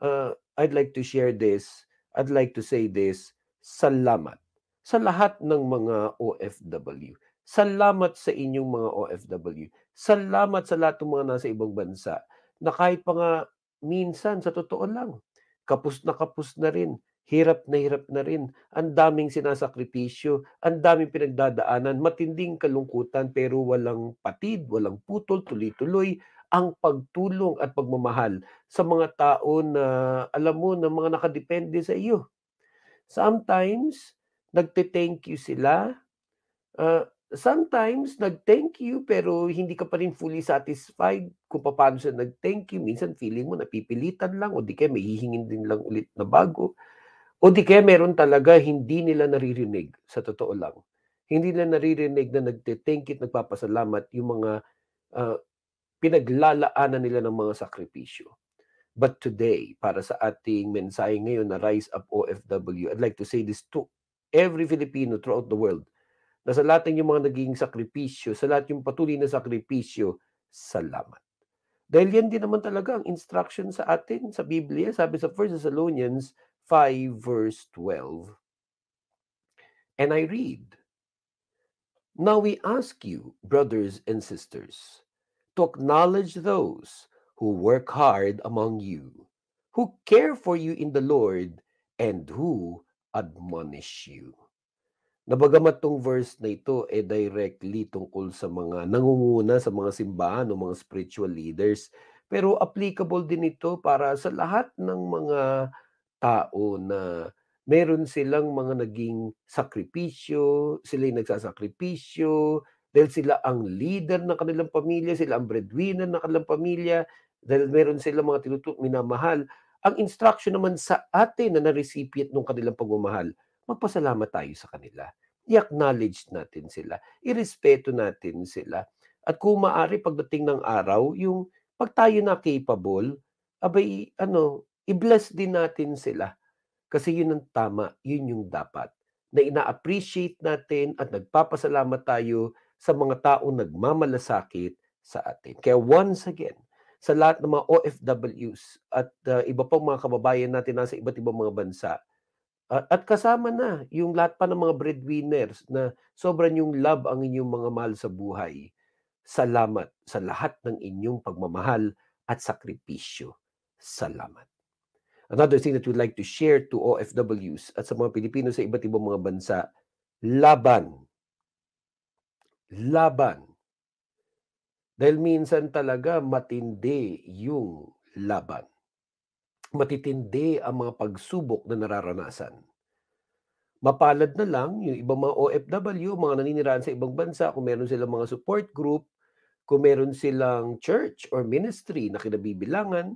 Uh, I'd like to share this. I'd like to say this. Salamat sa lahat ng mga OFW. Salamat sa inyong mga OFW. Salamat sa lahat ng mga nasa ibang bansa na kahit pa nga minsan sa totoo lang, kapos na kapos na rin hirap na hirap na rin. Ang daming sinasakripisyo, ang daming pinagdadaanan, matinding kalungkutan pero walang patid, walang putol, tuloy-tuloy ang pagtulong at pagmamahal sa mga tao na alam mo na mga nakadepende sa iyo. Sometimes, nagte-thank you sila. Uh, sometimes, nag-thank you pero hindi ka pa rin fully satisfied kung paano siya nag-thank you. Minsan, feeling mo napipilitan lang o di kaya may hihingin din lang ulit na bago. O di kaya meron talaga hindi nila naririnig sa totoo lang. Hindi nila naririnig na nagte-thank it, nagpapasalamat yung mga uh, pinaglalaanan nila ng mga sakripisyo. But today, para sa ating mensahe ngayon na Rise Up OFW, I'd like to say this to every Filipino throughout the world na sa lahat ng mga naging sakripisyo, sa lahat yung patuloy na sakripisyo, salamat. Dahil yan din naman talaga ang instruction sa atin sa Biblia. Sabi sa 1 Thessalonians 5, verse 12. And I read, Now we ask you, brothers and sisters, to acknowledge those who work hard among you, who care for you in the Lord, and who admonish you. Nabagamat tong verse na ito ay eh directly tungkol sa mga nangunguna sa mga simbahan o mga spiritual leaders, pero applicable din ito para sa lahat ng mga tao na meron silang mga naging sakripisyo, sila yung nagsasakripisyo, dahil sila ang leader ng kanilang pamilya, sila ang breadwinner ng kanilang pamilya, dahil meron silang mga tinutu minamahal. Ang instruction naman sa atin na na-recipient ng kanilang pagmamahal, magpasalamat tayo sa kanila. I-acknowledge natin sila. Irespeto natin sila. At kung maaari pagdating ng araw, yung pag tayo na capable, abay, ano, i-bless din natin sila. Kasi yun ang tama, yun yung dapat. Na ina-appreciate natin at nagpapasalamat tayo sa mga taong nagmamalasakit sa atin. Kaya once again, sa lahat ng mga OFWs at uh, iba pang mga kababayan natin nasa iba't ibang mga bansa, uh, at kasama na yung lahat pa ng mga breadwinners na sobrang yung love ang inyong mga mahal sa buhay. Salamat sa lahat ng inyong pagmamahal at sakripisyo. Salamat. Another thing that we'd like to share to OFWs at sa mga Pilipino sa iba't ibang mga bansa, laban. Laban. Dahil minsan talaga matindi yung laban. Matitindi ang mga pagsubok na nararanasan. Mapalad na lang yung ibang mga OFW, mga naninirahan sa ibang bansa, kung meron silang mga support group, kung meron silang church or ministry na kinabibilangan,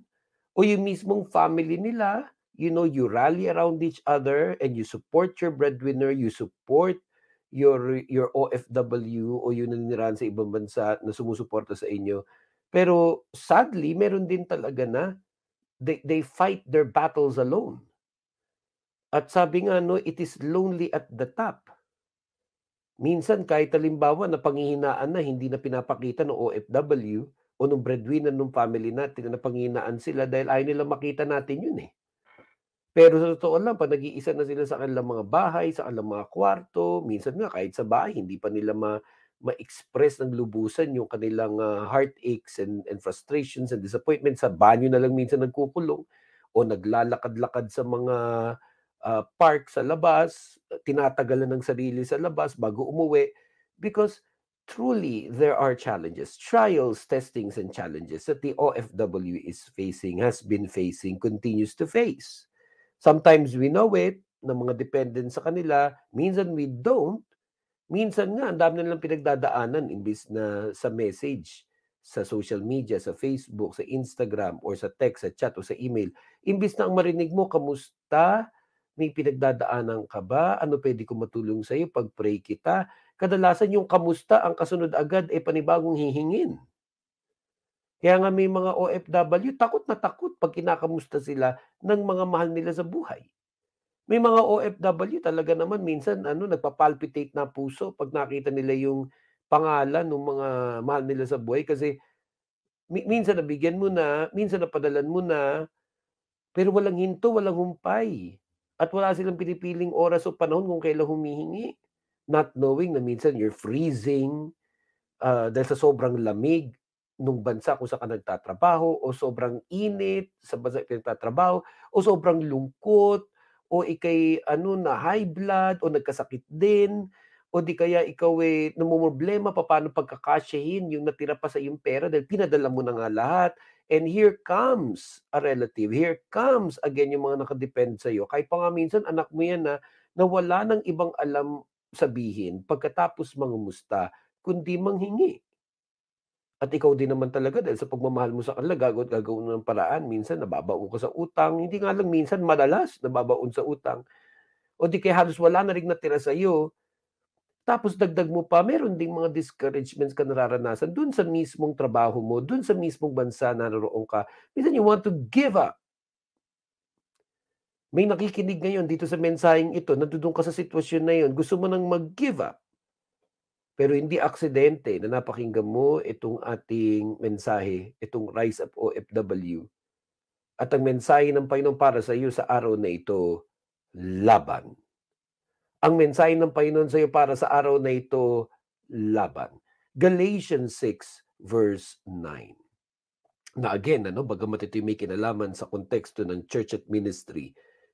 o yung mismong family nila, you know, you rally around each other and you support your breadwinner, you support your your OFW o yun na niraan sa ibang bansa na sumusuporta sa inyo. Pero sadly, meron din talaga na they, they fight their battles alone. At sabi nga, no, it is lonely at the top. Minsan, kahit halimbawa na panghihinaan na hindi na pinapakita ng OFW, o nung breadwinner ng family natin na napanginaan sila dahil ayaw nila makita natin yun eh. Pero sa totoo lang, pag nag-iisa na sila sa kanilang mga bahay, sa kanilang mga kwarto, minsan nga kahit sa bahay, hindi pa nila ma ma-express ng lubusan yung kanilang uh, heartaches and, and frustrations and disappointments. Sa banyo na lang minsan nagkukulong o naglalakad-lakad sa mga uh, park sa labas, tinatagalan ng sarili sa labas bago umuwi because truly there are challenges, trials, testings, and challenges that the OFW is facing, has been facing, continues to face. Sometimes we know it, ng mga dependent sa kanila, minsan we don't, minsan nga, ang dami nilang pinagdadaanan imbis na sa message, sa social media, sa Facebook, sa Instagram, or sa text, sa chat, o sa email. Imbis na ang marinig mo, kamusta? May pinagdadaanan ka ba? Ano pwede ko matulong sa'yo? Pag-pray kita? kadalasan yung kamusta ang kasunod agad ay panibagong hihingin. Kaya nga may mga OFW, takot na takot pag kinakamusta sila ng mga mahal nila sa buhay. May mga OFW talaga naman minsan ano nagpapalpitate na puso pag nakita nila yung pangalan ng mga mahal nila sa buhay kasi minsan nabigyan mo na, minsan napadalan mo na, pero walang hinto, walang humpay. At wala silang pinipiling oras o panahon kung kailan humihingi not knowing na minsan you're freezing uh, dahil sa sobrang lamig nung bansa kung sa ka nagtatrabaho o sobrang init sa bansa kung nagtatrabaho o sobrang lungkot o ikay ano na high blood o nagkasakit din o di kaya ikaw eh namumroblema pa paano pagkakasyahin yung natira pa sa iyong pera dahil pinadala mo na nga lahat and here comes a relative here comes again yung mga nakadepend sa iyo kahit pa nga minsan anak mo yan ah, na nawala ng ibang alam sabihin pagkatapos mangumusta, kundi manghingi. At ikaw din naman talaga dahil sa pagmamahal mo sa kanila, gagawin gagawin ng paraan. Minsan nababaon ka sa utang. Hindi nga lang minsan madalas nababaon sa utang. O di kaya halos wala na rin natira sa iyo. Tapos dagdag mo pa, meron ding mga discouragements ka nararanasan doon sa mismong trabaho mo, doon sa mismong bansa na naroon ka. Minsan you want to give up. May nakikinig ngayon dito sa mensaheng ito, nandun ka sa sitwasyon na yon, gusto mo nang mag-give up. Pero hindi aksidente na napakinggan mo itong ating mensahe, itong Rise Up OFW. At ang mensahe ng Panginoon para sa iyo sa araw na ito, laban. Ang mensahe ng Panginoon sa iyo para sa araw na ito, laban. Galatians 6 verse 9. Na again, ano, bagamat ito may kinalaman sa konteksto ng church at ministry,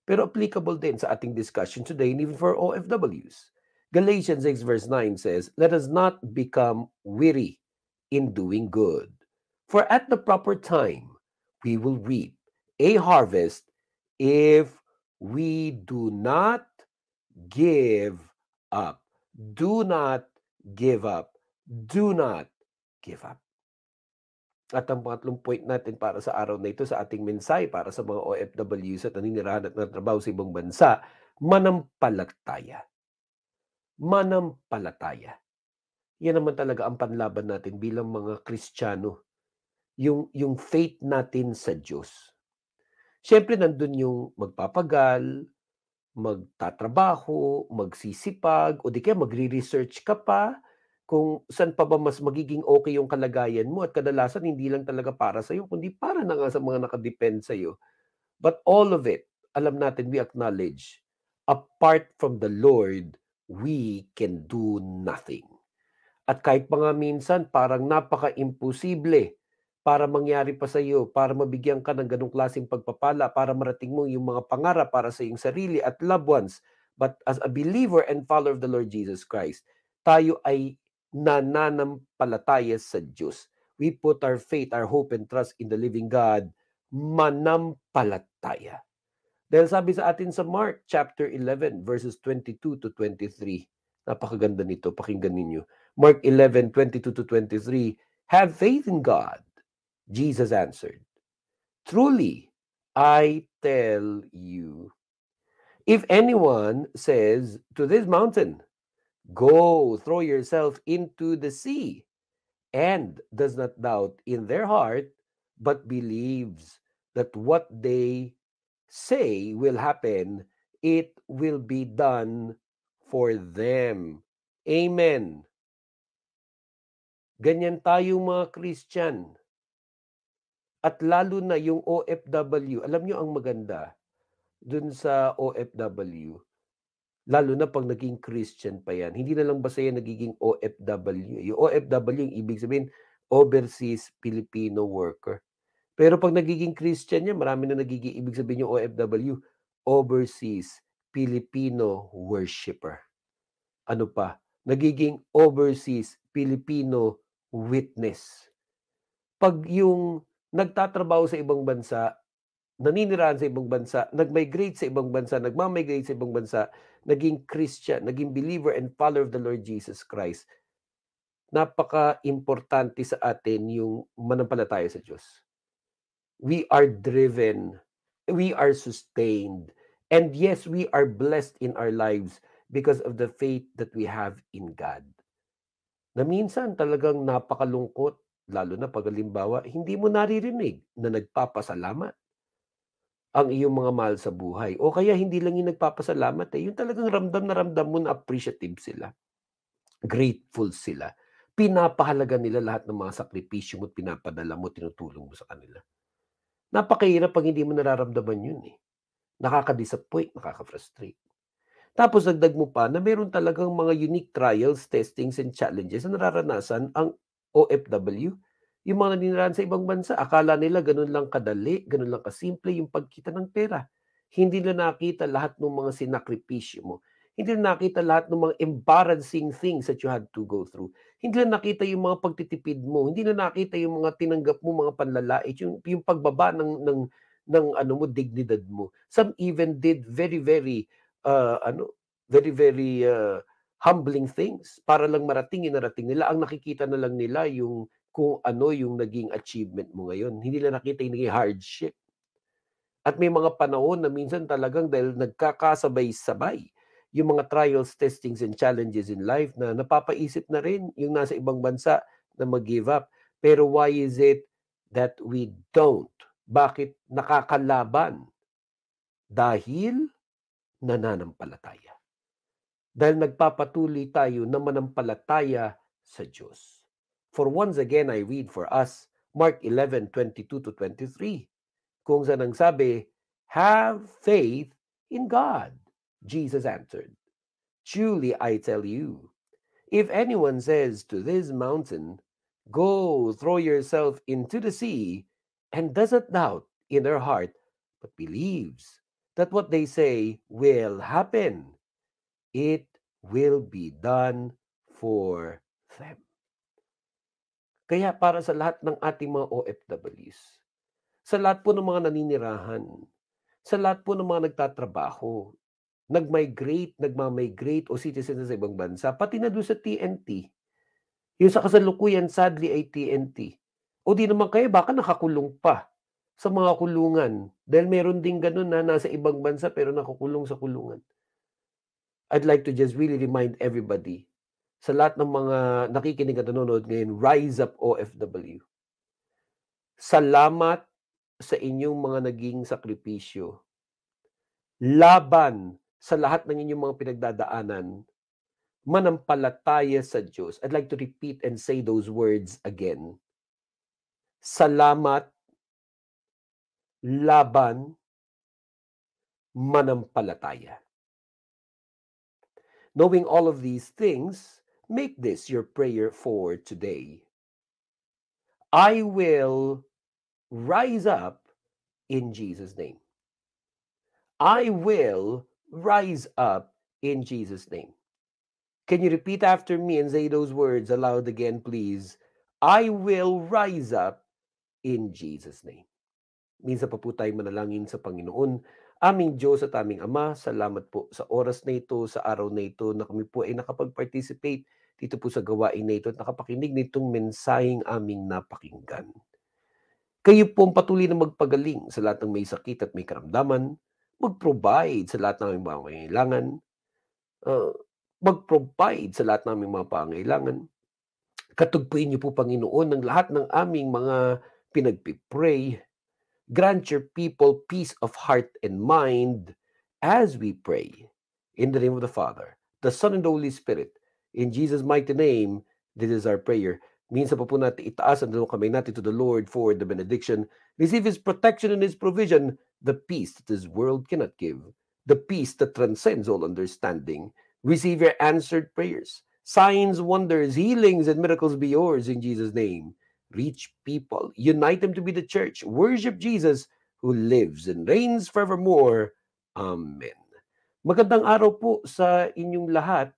pero applicable din sa ating discussion today and even for OFWs. Galatians 6 verse 9 says, Let us not become weary in doing good, for at the proper time we will reap a harvest if we do not give up. Do not give up. Do not give up. At ang pangatlong point natin para sa araw na ito sa ating mensahe para sa mga OFWs at naninirahan at nagtrabaho sa ibang bansa, manampalataya. Manampalataya. Yan naman talaga ang panlaban natin bilang mga Kristiyano. Yung, yung faith natin sa Diyos. Siyempre, nandun yung magpapagal, magtatrabaho, magsisipag, o di kaya magre-research ka pa, kung saan pa ba mas magiging okay yung kalagayan mo at kadalasan hindi lang talaga para sa'yo, kundi para na nga sa mga nakadepend sa'yo. But all of it, alam natin, we acknowledge, apart from the Lord, we can do nothing. At kahit pa nga minsan, parang napaka-imposible para mangyari pa sa iyo, para mabigyan ka ng ganong klaseng pagpapala, para marating mo yung mga pangarap para sa iyong sarili at loved ones. But as a believer and follower of the Lord Jesus Christ, tayo ay nananampalataya sa Diyos. We put our faith, our hope, and trust in the living God, manampalataya. Dahil sabi sa atin sa Mark chapter 11 verses 22 to 23. Napakaganda nito, pakinggan ninyo. Mark 11:22 to 23, have faith in God. Jesus answered, truly I tell you, if anyone says to this mountain, Go, throw yourself into the sea, and does not doubt in their heart, but believes that what they say will happen, it will be done for them. Amen. Ganyan tayo mga Christian. At lalo na yung OFW. Alam niyo ang maganda dun sa OFW lalo na pag naging Christian pa yan. Hindi na lang basta yan nagiging OFW. Yung OFW, yung ibig sabihin, Overseas Filipino Worker. Pero pag nagiging Christian yan, marami na nagiging, ibig sabihin yung OFW, Overseas Filipino Worshipper. Ano pa? Nagiging Overseas Filipino Witness. Pag yung nagtatrabaho sa ibang bansa, naninirahan sa ibang bansa, nag-migrate sa ibang bansa, nagmamigrate sa ibang bansa, naging Christian, naging believer and follower of the Lord Jesus Christ. Napaka-importante sa atin yung manampalataya sa Diyos. We are driven, we are sustained, and yes, we are blessed in our lives because of the faith that we have in God. Na minsan talagang napakalungkot, lalo na pag halimbawa, hindi mo naririnig na nagpapasalamat ang iyong mga mahal sa buhay. O kaya hindi lang yung nagpapasalamat eh. Yung talagang ramdam na ramdam mo na appreciative sila. Grateful sila. Pinapahalaga nila lahat ng mga sakripisyo mo at pinapadala mo, tinutulong mo sa kanila. Napakahirap pag hindi mo nararamdaman yun eh. Nakaka-disappoint, nakaka-frustrate. Tapos dagdag mo pa na meron talagang mga unique trials, testings, and challenges na nararanasan ang OFW yung mga naninirahan sa ibang bansa, akala nila ganun lang kadali, ganun lang kasimple yung pagkita ng pera. Hindi nila nakita lahat ng mga sinakripisyo mo. Hindi nila nakita lahat ng mga embarrassing things that you had to go through. Hindi nila nakita yung mga pagtitipid mo. Hindi nila nakita yung mga tinanggap mo, mga panlalait, yung, yung pagbaba ng, ng, ng ano mo, dignidad mo. Some even did very, very, uh, ano, very, very uh, humbling things para lang marating, inarating nila. Ang nakikita na lang nila yung kung ano yung naging achievement mo ngayon. Hindi nila nakita yung naging hardship. At may mga panahon na minsan talagang dahil nagkakasabay-sabay yung mga trials, testings, and challenges in life na napapaisip na rin yung nasa ibang bansa na mag-give up. Pero why is it that we don't? Bakit nakakalaban? Dahil nananampalataya. Dahil nagpapatuloy tayo na manampalataya sa Diyos. For once again, I read for us Mark 11, 22 to 23. Kung saan ang sabi, Have faith in God, Jesus answered. Truly I tell you, if anyone says to this mountain, Go throw yourself into the sea, and doesn't doubt in their heart, but believes that what they say will happen, it will be done for them. Kaya para sa lahat ng ating mga OFWs, sa lahat po ng mga naninirahan, sa lahat po ng mga nagtatrabaho, nag-migrate, nagma-migrate o citizens sa ibang bansa, pati na doon sa TNT. Yung sa kasalukuyan, sadly, ay TNT. O di naman kayo, baka nakakulong pa sa mga kulungan. Dahil meron din ganun na nasa ibang bansa pero nakakulong sa kulungan. I'd like to just really remind everybody sa lahat ng mga nakikinig at nanonood ngayon, Rise Up OFW. Salamat sa inyong mga naging sakripisyo. Laban sa lahat ng inyong mga pinagdadaanan. Manampalataya sa Diyos. I'd like to repeat and say those words again. Salamat, laban, manampalataya. Knowing all of these things, Make this your prayer for today. I will rise up in Jesus' name. I will rise up in Jesus' name. Can you repeat after me and say those words aloud again, please? I will rise up in Jesus' name. Minsan pa po tayo manalangin sa Panginoon. Aming Diyos at aming Ama, salamat po sa oras na ito, sa araw na ito na kami po ay nakapag-participate dito po sa gawain na ito at nakapakinig nitong mensaheng aming napakinggan. Kayo po ang patuloy na magpagaling sa lahat ng may sakit at may karamdaman, mag-provide sa lahat ng aming mga pangailangan, uh, ah, mag-provide sa lahat ng aming mga pangailangan. Katugpuin niyo po, Panginoon, ng lahat ng aming mga pinagpipray. Grant your people peace of heart and mind as we pray. In the name of the Father, the Son, and the Holy Spirit, In Jesus' mighty name, this is our prayer. Minsan pa po natin itaas ang dalawang kamay natin to the Lord for the benediction. Receive His protection and His provision, the peace that this world cannot give, the peace that transcends all understanding. Receive your answered prayers. Signs, wonders, healings, and miracles be yours in Jesus' name. Reach people. Unite them to be the church. Worship Jesus who lives and reigns forevermore. Amen. Magandang araw po sa inyong lahat.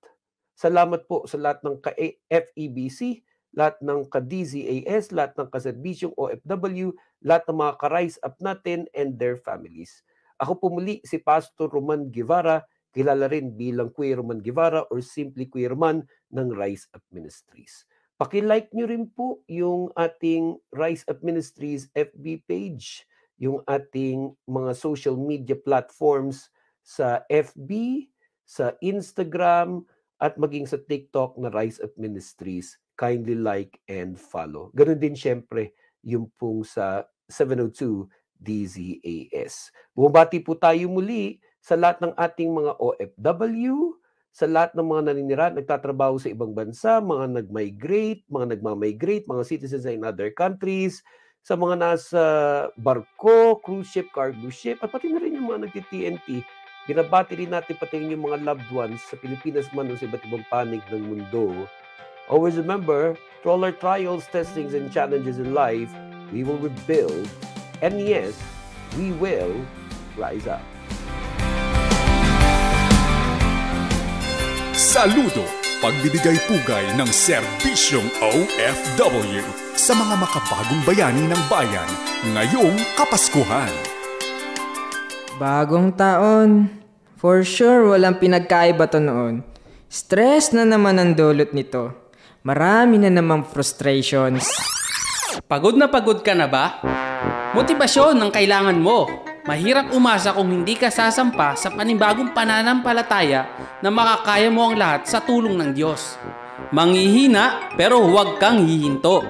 Salamat po sa lahat ng ka-FEBC, lahat ng ka-DZAS, lahat ng kaserbisyong OFW, lahat ng mga ka-rise up natin and their families. Ako po muli si Pastor Roman Guevara, kilala rin bilang Kuya Roman Guevara or simply Kuya Roman ng Rise Up Ministries. Paki-like nyo rin po yung ating Rise Up Ministries FB page, yung ating mga social media platforms sa FB, sa Instagram, at maging sa TikTok na Rise of Ministries, kindly like and follow. Ganun din syempre yung pong sa 702 DZAS. Bumabati po tayo muli sa lahat ng ating mga OFW, sa lahat ng mga naninira, nagtatrabaho sa ibang bansa, mga nag-migrate, mga nagmamigrate, mga citizens in other countries, sa mga nasa barko, cruise ship, cargo ship, at pati na rin yung mga nagti-TNT Binabati rin natin pati yung mga loved ones sa Pilipinas man o sa iba't ibang panig ng mundo. Always remember, through all our trials, testings, and challenges in life, we will rebuild, and yes, we will rise up. Saludo! Pagbibigay pugay ng serbisyong OFW sa mga makabagong bayani ng bayan ngayong Kapaskuhan. Bagong taon. For sure, walang pinagkaiba to noon. Stress na naman ang dulot nito. Marami na namang frustrations. Pagod na pagod ka na ba? Motibasyon ang kailangan mo. Mahirap umasa kung hindi ka sasampa sa panibagong pananampalataya na makakaya mo ang lahat sa tulong ng Diyos. Manghihina pero huwag kang hihinto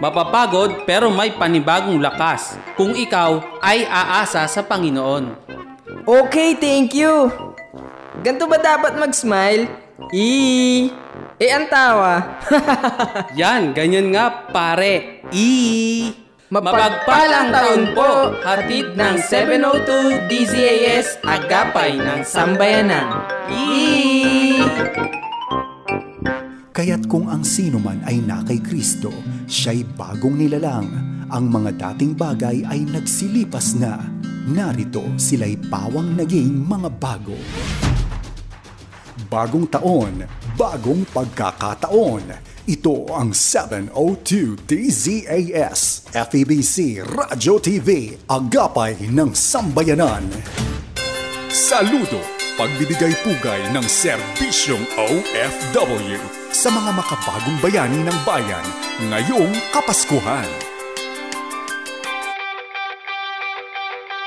mapapagod pero may panibagong lakas kung ikaw ay aasa sa Panginoon. Okay, thank you. Ganto ba dapat mag-smile? E. Eh, ang tawa. Yan, ganyan nga, pare. E. Mapagpalang taon po, hatid ng 702 DZAS, agapay ng sambayanan. E. Kaya't kung ang sino man ay na kay Kristo, siya'y bagong nilalang. Ang mga dating bagay ay nagsilipas na. Narito sila'y pawang naging mga bago. Bagong taon, bagong pagkakataon. Ito ang 702 DZAS, FEBC Radyo TV, agapay ng sambayanan. Saludo! pagbibigay pugay ng serbisyong OFW sa mga makabagong bayani ng bayan ngayong Kapaskuhan.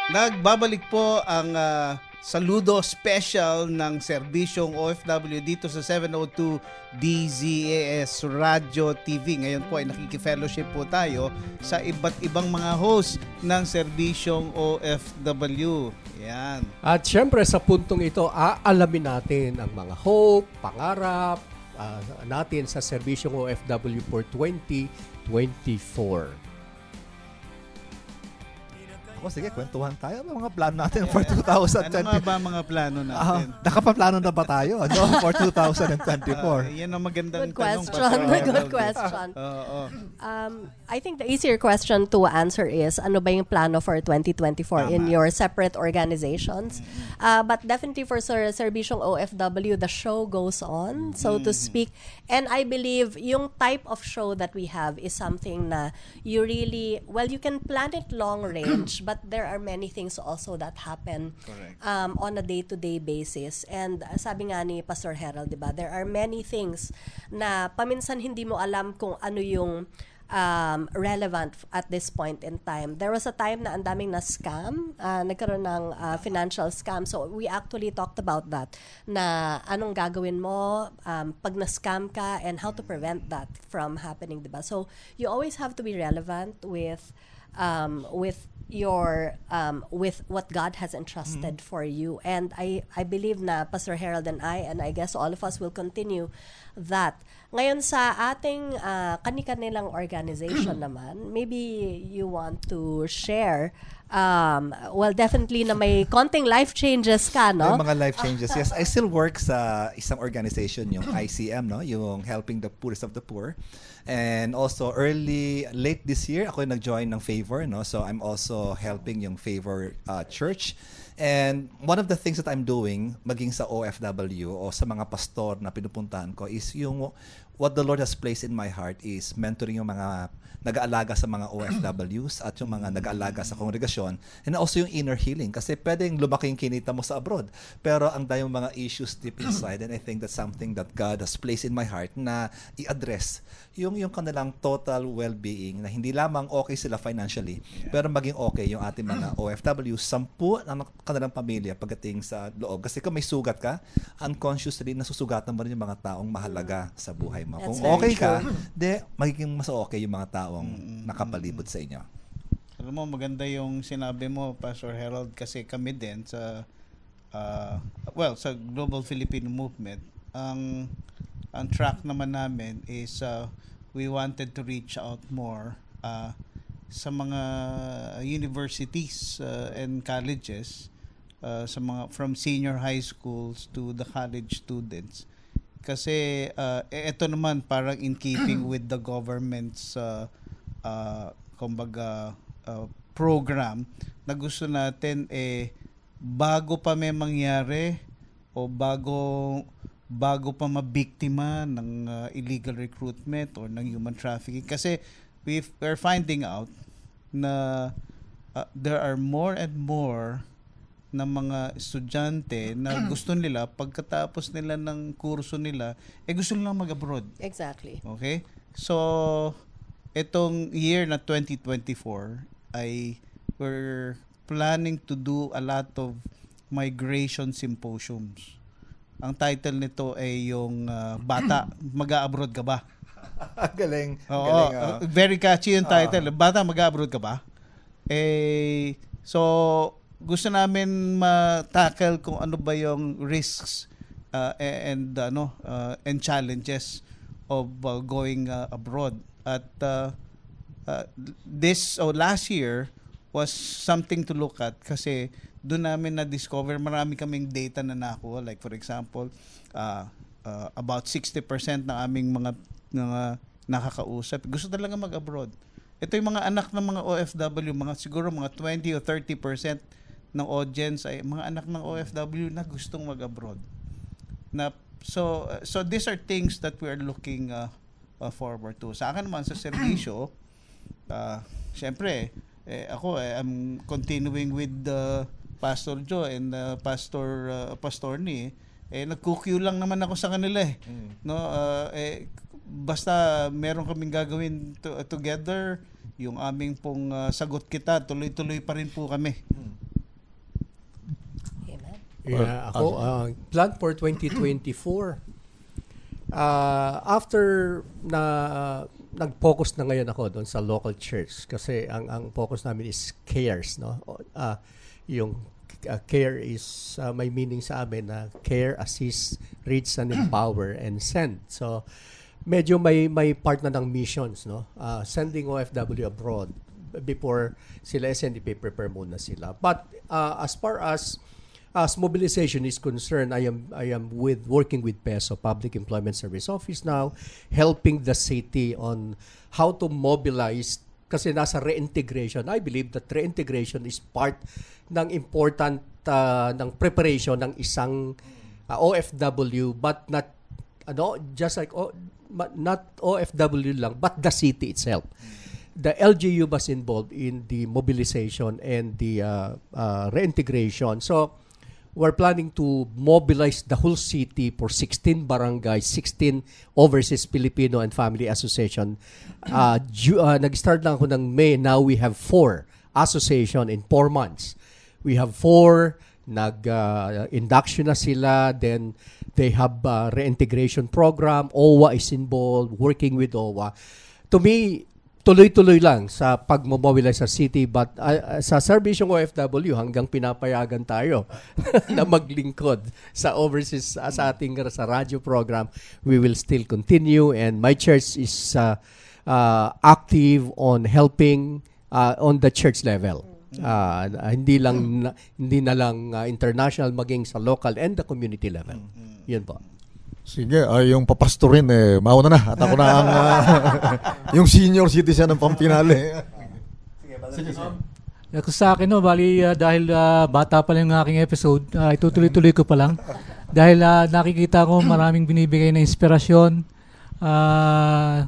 Nagbabalik po ang uh, saludo special ng serbisyong OFW dito sa 702 DZAS Radio TV. Ngayon po ay nakikifellowship po tayo sa iba't ibang mga host ng serbisyong OFW. Yan. At syempre sa puntong ito, aalamin natin ang mga hope, pangarap, uh, natin sa serbisyong OFW for 2024. O sige, kwentuhan tayo. Ano mga plan natin for 2020. Ano nga ba mga plano ah, natin? Uh, nakapaplano na ba tayo ano, for 2024? Uh, yan ang magandang good tanong. Question, good, good question. Uh, um, I think the easier question to answer is, ano ba yung plano for 2024 Tama. in your separate organizations? Mm. Uh, but definitely for Sir, Sir Bishong OFW, the show goes on. So mm. to mm-hmm. speak, And I believe yung type of show that we have is something na you really, well, you can plan it long range, but there are many things also that happen um, on a day-to-day basis. And uh, sabi nga ni Pastor Harold, diba, there are many things na paminsan hindi mo alam kung ano yung um, relevant at this point in time. There was a time na ang daming na scam, uh, ah, nagkaroon ng uh, financial scam. So we actually talked about that na anong gagawin mo um, pag na-scam ka and how to prevent that from happening, 'di So you always have to be relevant with um, with your um, with what God has entrusted mm-hmm. for you. And I I believe na Pastor Harold and I and I guess all of us will continue that. Ngayon sa ating uh, kani-kanilang organization naman, maybe you want to share um, well, definitely na may konting life changes ka, no? May mga life changes, yes. I still work sa isang organization, yung ICM, no? Yung Helping the Poorest of the Poor. And also, early, late this year, ako nag-join ng Favor, no? So, I'm also helping yung Favor uh, Church. And one of the things that I'm doing, maging sa OFW o sa mga pastor na pinupuntahan ko, is yung what the Lord has placed in my heart is mentoring yung mga nag-aalaga sa mga OFWs at yung mga nag-aalaga sa kongregasyon and also yung inner healing kasi pwedeng lumaking kinita mo sa abroad pero ang dayong mga issues deep inside and I think that's something that God has placed in my heart na i-address yung yung kanilang total well-being na hindi lamang okay sila financially pero maging okay yung ating mga OFW sampu ng kanilang pamilya pagdating sa loob kasi kung may sugat ka unconsciously nasusugatan mo rin yung mga taong mahalaga sa buhay mo kung okay ka de magiging mas okay yung mga tao taong mm-hmm. nakapalibot mm, sa mm. inyo. Alam mo, maganda yung sinabi mo, Pastor Harold, kasi kami din sa, uh, well, sa Global Filipino Movement, ang, ang track naman namin is uh, we wanted to reach out more uh, sa mga universities uh, and colleges, uh, sa mga from senior high schools to the college students kasi uh, ito e, naman parang in keeping with the government's uh, uh, kumbaga uh, program na gusto natin eh bago pa may mangyari o bago bago pa mabiktima ng uh, illegal recruitment or ng human trafficking kasi we're finding out na uh, there are more and more ng mga estudyante na gusto nila pagkatapos nila ng kurso nila, eh gusto nilang mag-abroad. Exactly. Okay? So, itong year na 2024 ay we're planning to do a lot of migration symposiums. Ang title nito ay yung uh, Bata, mag-abroad ka ba? galing. Oo, galing, uh, very catchy yung ah. title. Uh, Bata, mag-abroad ka ba? Eh, so, gusto namin ma-tackle kung ano ba yung risks uh, and uh, ano uh, and challenges of uh, going uh, abroad at uh, uh, this or oh, last year was something to look at kasi doon namin na discover marami kaming data na nakuha like for example uh, uh, about 60% ng aming mga mga nakakausap gusto talaga mag-abroad ito yung mga anak ng mga OFW mga siguro mga 20 o 30% ng audience ay mga anak ng OFW na gustong mag-abroad. Na so uh, so these are things that we are looking uh, uh, forward to. Sa akin naman sa serbisyo, uh, syempre eh, ako eh, I'm continuing with uh, Pastor Joe and uh, Pastor uh, Pastor ni eh nagkukuyo lang naman ako sa kanila eh. Mm. No uh, eh basta meron kaming gagawin to, uh, together yung aming pong uh, sagot kita tuloy-tuloy pa rin po kami. Mm. Yeah, ako, uh, plan for 2024. Uh, after na uh, nag-focus na ngayon ako doon sa local church kasi ang ang focus namin is cares, no? Uh, yung uh, care is uh, may meaning sa amin na care, assist, reach and empower and send. So medyo may may part na ng missions, no? Uh, sending OFW abroad before sila SNDP prepare muna sila. But uh, as far as as mobilization is concerned, I am I am with working with PESO, Public Employment Service Office now, helping the city on how to mobilize kasi nasa reintegration. I believe that reintegration is part ng important uh, ng preparation ng isang uh, ah, OFW but not ano just like oh, not OFW lang but the city itself. The LGU was involved in the mobilization and the uh, uh, reintegration. So we're planning to mobilize the whole city for 16 barangays, 16 overseas Filipino and Family Association. Uh, uh, nag-start lang ako ng May. Now we have four association in four months. We have four. Nag-induction uh, na sila. Then they have uh, reintegration program. OWA is involved, working with OWA. To me, tuloy-tuloy lang sa pagmobilize sa city but uh, sa servisyong OFW hanggang pinapayagan tayo na maglingkod sa overseas uh, sa ating sa radio program we will still continue and my church is uh, uh, active on helping uh, on the church level uh, hindi lang na, hindi na lang uh, international maging sa local and the community level mm-hmm. yun po Sige, ay yung papastorin eh, mauna na. At ako na ang uh, yung senior citizen ng pampinali. sige, sige, Ako sa akin, no, bali uh, dahil uh, bata pa lang yung aking episode, uh, itutuloy-tuloy ko pa lang. dahil uh, nakikita ko maraming binibigay na inspirasyon. Uh,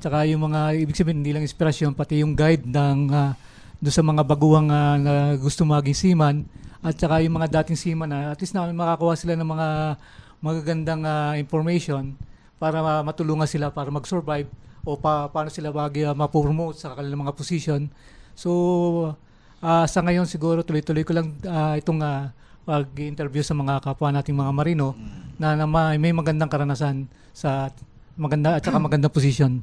tsaka yung mga, ibig sabihin, hindi lang inspirasyon, pati yung guide ng uh, doon sa mga baguhang uh, na gusto maging seaman. At tsaka yung mga dating seaman na uh, at least na makakuha sila ng mga magagandang uh, information para matulungan sila para mag-survive o pa, paano sila bagay uh, promote sa kanilang mga position. So, uh, sa ngayon siguro tuloy-tuloy ko lang uh, itong uh, pag-interview sa mga kapwa nating mga marino na, na may magandang karanasan sa maganda at saka magandang position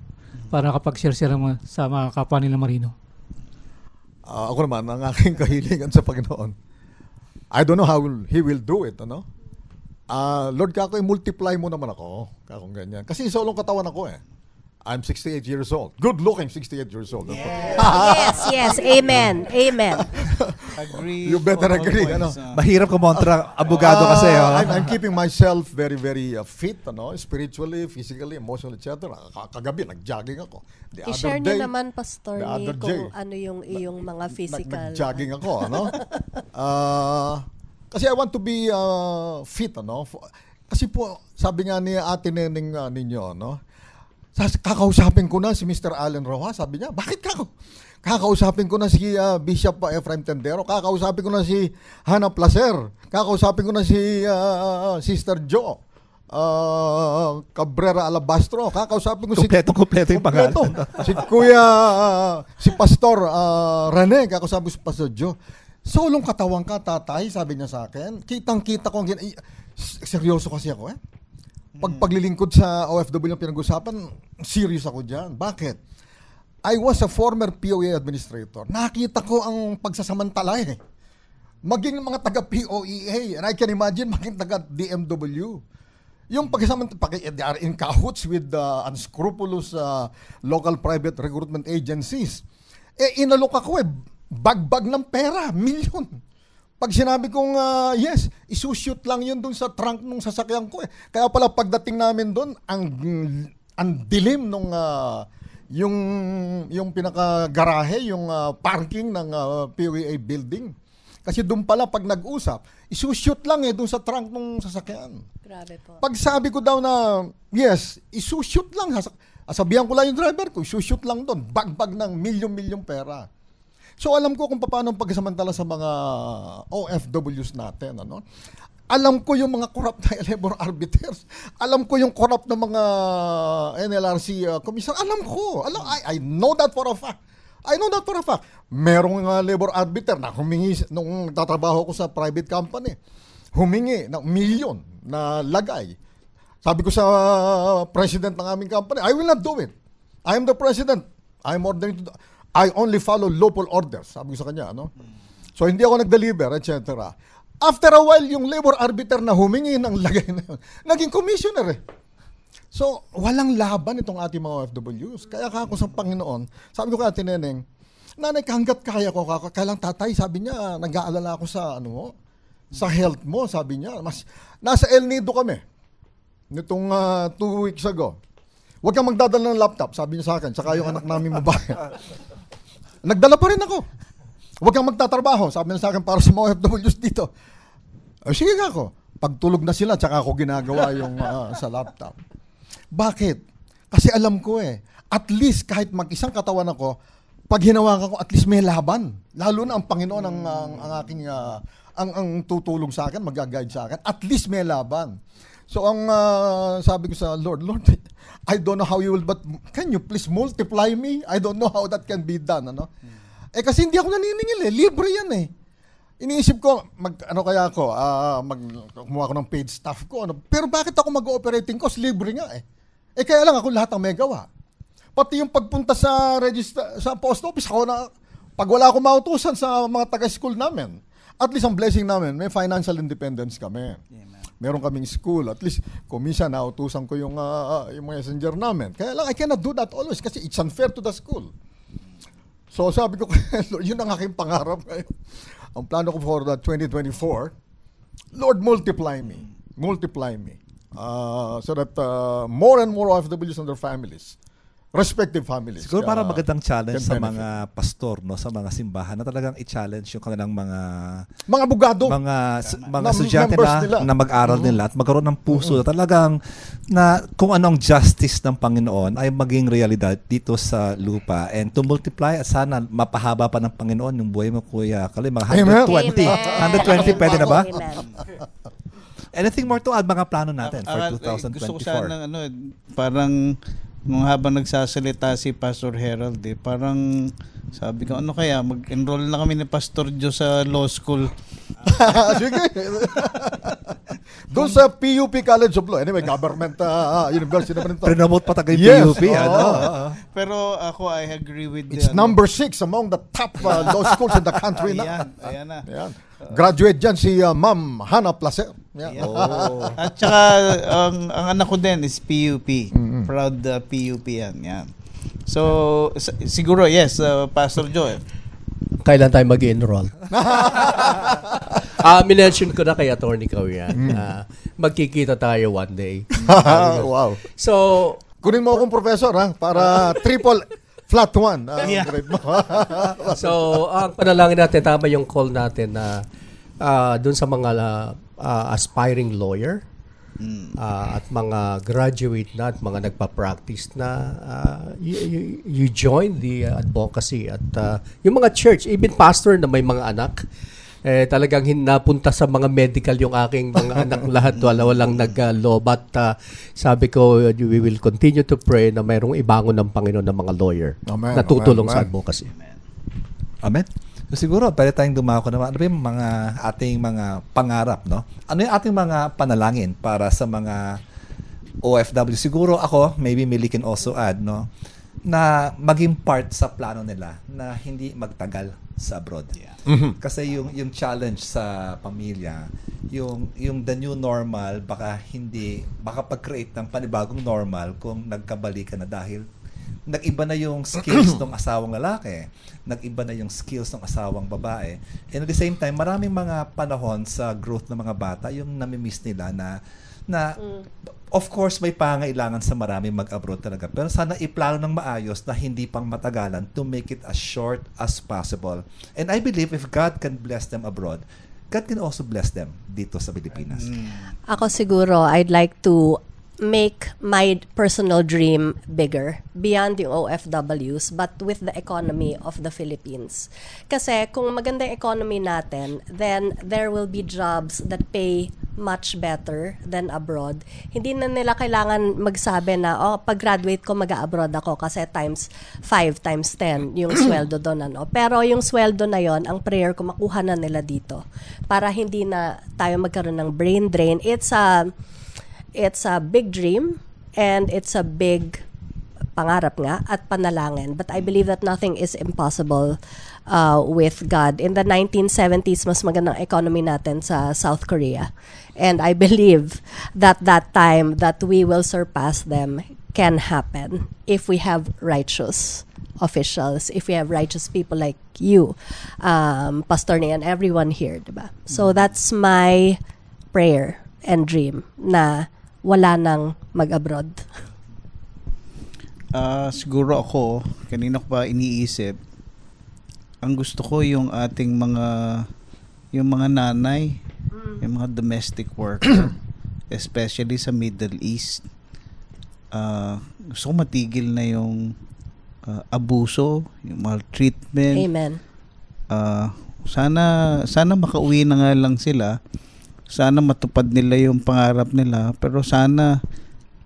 para kapag share sila sa mga kapwa nila marino. Uh, ako naman, ang aking kahilingan sa Panginoon, I don't know how he will do it, ano? Uh, Lord Kakoy, multiply mo naman ako. Kakong ganyan. Kasi isa ulang katawan ako eh. I'm 68 years old. Good looking 68 years old. Yes, yes, yes. Amen. Amen. agree. You better agree. Ano? Ah. Mahirap kumontra abogado uh, kasi. Oh. I'm, I'm keeping myself very, very uh, fit, ano? spiritually, physically, emotionally, etc. Kagabi, nag-jogging ako. The I-share niyo naman, Pastor Nick, kung day, ano yung iyong mga physical. Nag-jogging ako. Ano? uh, Kasi I want to be uh, fit, ano? Kasi po, sabi nga ni Ate Neneng uh, ninyo, ano? Kakausapin ko na si Mr. Allen Roha, sabi niya, bakit kako? Kakausapin ko na si uh, Bishop uh, Efraim Tendero, kakausapin ko na si Hannah Placer, kakausapin ko na si uh, Sister Jo, uh, Cabrera Alabastro, kakausapin ko kompleto, si... Kompleto, yung kompleto yung pangalan. si Kuya, uh, si Pastor uh, Rene, kakausapin ko si Pastor Joe. Sulong katawang ka, tatay, sabi niya sa akin. Kitang-kita ko ang gina- Seryoso kasi ako eh. Pag mm. paglilingkod sa OFW ang pinag-usapan, serious ako dyan. Bakit? I was a former POA administrator. Nakita ko ang pagsasamantala eh. Maging mga taga POEA and I can imagine maging taga DMW. Yung pagsasamantala, eh, they are in cahoots with the uh, unscrupulous uh, local private recruitment agencies. Eh, inalok ako eh bagbag ng pera, milyon. Pag sinabi kong uh, yes, isushoot lang yun dun sa trunk nung sasakyan ko. Eh. Kaya pala pagdating namin dun, ang, ang dilim nung uh, yung, yung pinaka-garahe, yung uh, parking ng uh, PWA building. Kasi doon pala pag nag-usap, isushoot lang eh doon sa trunk ng sasakyan. Grabe po. Pag sabi ko daw na, yes, isushoot lang. Sabihan ko lang yung driver ko, isushoot lang doon. Bagbag ng milyon milyon pera. So alam ko kung paano pagsamantala sa mga OFWs natin. Ano? Alam ko yung mga corrupt na labor arbiters. Alam ko yung corrupt ng mga NLRC uh, commission. Alam ko. Alam, I, I know that for a fact. I know that for a fact. Merong uh, labor arbiter na humingi nung tatrabaho ko sa private company. Humingi ng million na lagay. Sabi ko sa uh, president ng aming company, I will not do it. I am the president. I am ordering to do it. I only follow local orders. Sabi ko sa kanya, ano? So hindi ako nag-deliver, etc. After a while, yung labor arbiter na humingi ng lagay na yun, naging commissioner eh. So, walang laban itong ating mga OFWs. Kaya kako sa Panginoon, sabi ko kay Ate Neneng, Nanay, hanggat kaya ko, kako, kailang tatay, sabi niya, nag-aalala ako sa, ano mo, sa health mo, sabi niya. Mas, nasa El Nido kami, nitong uh, two weeks ago. Huwag kang magdadala ng laptop, sabi niya sa akin, saka yung anak namin mabaya. Nagdala pa rin ako. Huwag kang magtatrabaho. Sabi na sa akin para sa mga OFWs dito. O, sige nga ako. Pagtulog na sila, tsaka ako ginagawa yung uh, sa laptop. Bakit? Kasi alam ko eh, at least kahit mag-isang katawan ako, pag hinawakan ko, at least may laban. Lalo na ang Panginoon ang, ang, ang aking, uh, ang, ang tutulong sa akin, mag-guide sa akin. At least may laban. So ang uh, sabi ko sa Lord, Lord, I don't know how you will, but can you please multiply me? I don't know how that can be done. Ano? Eh kasi hindi ako naniningil eh. Libre yan eh. Iniisip ko, mag, ano kaya ako, uh, mag, kumuha ako ng paid staff ko. Ano? Pero bakit ako mag-operating cost? Libre nga eh. Eh kaya lang ako lahat ang may gawa. Pati yung pagpunta sa register, sa post office, ako na, pag wala akong mautusan sa mga taga-school namin, at least ang blessing namin, may financial independence kami. Yeah meron kaming school. At least, kumisa, nautusan ko yung, uh, yung messenger namin. Kaya lang, I cannot do that always kasi it's unfair to the school. So sabi ko, yun ang aking pangarap ngayon. Ang plano ko for the 2024, Lord, multiply me. Multiply me. Uh, so that uh, more and more OFWs and their families respective families. Siguro para magandang challenge sa mga pastor, no, sa mga simbahan na talagang i-challenge yung kanilang mga mga bugado, mga mga estudyante na, na mag-aral mm-hmm. nila at magkaroon ng puso mm-hmm. na talagang na kung anong justice ng Panginoon ay maging realidad dito sa lupa and to multiply at sana mapahaba pa ng Panginoon yung buhay mo Kuya Kalim mga 120. Amen. 120 pwede na ba? Anything more to add mga plano natin uh, for 2024? Eh, gusto ko sana ano, eh, parang nung habang nagsasalita si Pastor Harold eh, parang sabi ko, ano kaya, mag-enroll na kami ni Pastor Joe sa law school. Ah, sige. Doon sa PUP College of Law. Anyway, government uh, university naman ito. Prinomote pa tagay yes. PUP. Oh. Ano? Pero ako, I agree with It's the, ano number six among the top uh, law schools in the country ayan, na. Ayan na. Ayan. Graduate dyan si uh, Ma'am Hannah Placer. Yeah. Oh. At saka, ang, ang anak ko din is PUP. Mm proud uh, PUP yan. yan. So, siguro, yes, uh, Pastor Joe. Kailan tayo mag enroll Ah, uh, minention ko na kay Attorney Kawian. Uh, mm. ah, magkikita tayo one day. wow. So, kunin mo akong professor ha para triple flat one uh, yeah. grade mo. so, ang uh, panalangin natin tama yung call natin na uh, uh, ah, doon sa mga uh, uh, aspiring lawyer uh, at mga graduate na at mga nagpa-practice na uh, ah, you, you, you join the uh, advocacy at uh, yung mga church even pastor na may mga anak eh talagang hinapunta sa mga medical yung aking mga anak lahat wala walang naglobat uh, sabi ko uh, we will continue to pray na mayroong ibangon ng Panginoon ng mga lawyer amen, na tutulong amen, amen. sa advocacy amen amen So siguro pwede tayong dumako naman. Ano ba yung mga ating mga pangarap, no? Ano yung ating mga panalangin para sa mga OFW? Siguro ako, maybe Millie can also add, no? na maging part sa plano nila na hindi magtagal sa abroad. Yeah. Mm-hmm. Kasi yung yung challenge sa pamilya, yung yung the new normal baka hindi baka pag-create ng panibagong normal kung nagkabalikan na dahil nag-iba na yung skills ng asawang lalaki, nag-iba na yung skills ng asawang babae. And at the same time, maraming mga panahon sa growth ng mga bata, yung nami-miss nila na na of course may pangailangan sa marami mag-abroad talaga pero sana iplano ng maayos na hindi pang matagalan to make it as short as possible and I believe if God can bless them abroad God can also bless them dito sa Pilipinas. Ako siguro, I'd like to make my personal dream bigger beyond the OFWs but with the economy of the Philippines. Kasi kung maganda yung economy natin, then there will be jobs that pay much better than abroad. Hindi na nila kailangan magsabi na, oh, pag-graduate ko, mag-abroad ako kasi times 5, times 10 yung sweldo doon. Ano. Pero yung sweldo na yon ang prayer ko, makuha na nila dito para hindi na tayo magkaroon ng brain drain. It's a... Uh, it's a big dream and it's a big pangarap nga at panalangin. But I believe that nothing is impossible uh, with God. In the 1970s, mas magandang economy natin sa South Korea. And I believe that that time that we will surpass them can happen if we have righteous officials, if we have righteous people like you, um, Pastor Nay, and everyone here, diba? So mm. that's my prayer and dream na wala nang mag-abroad? Uh, siguro ako, kanina ko pa iniisip, ang gusto ko yung ating mga, yung mga nanay, mm. yung mga domestic worker, especially sa Middle East. Uh, gusto ko matigil na yung uh, abuso, yung maltreatment. Amen. Uh, sana sana makauwi na nga lang sila sana matupad nila yung pangarap nila pero sana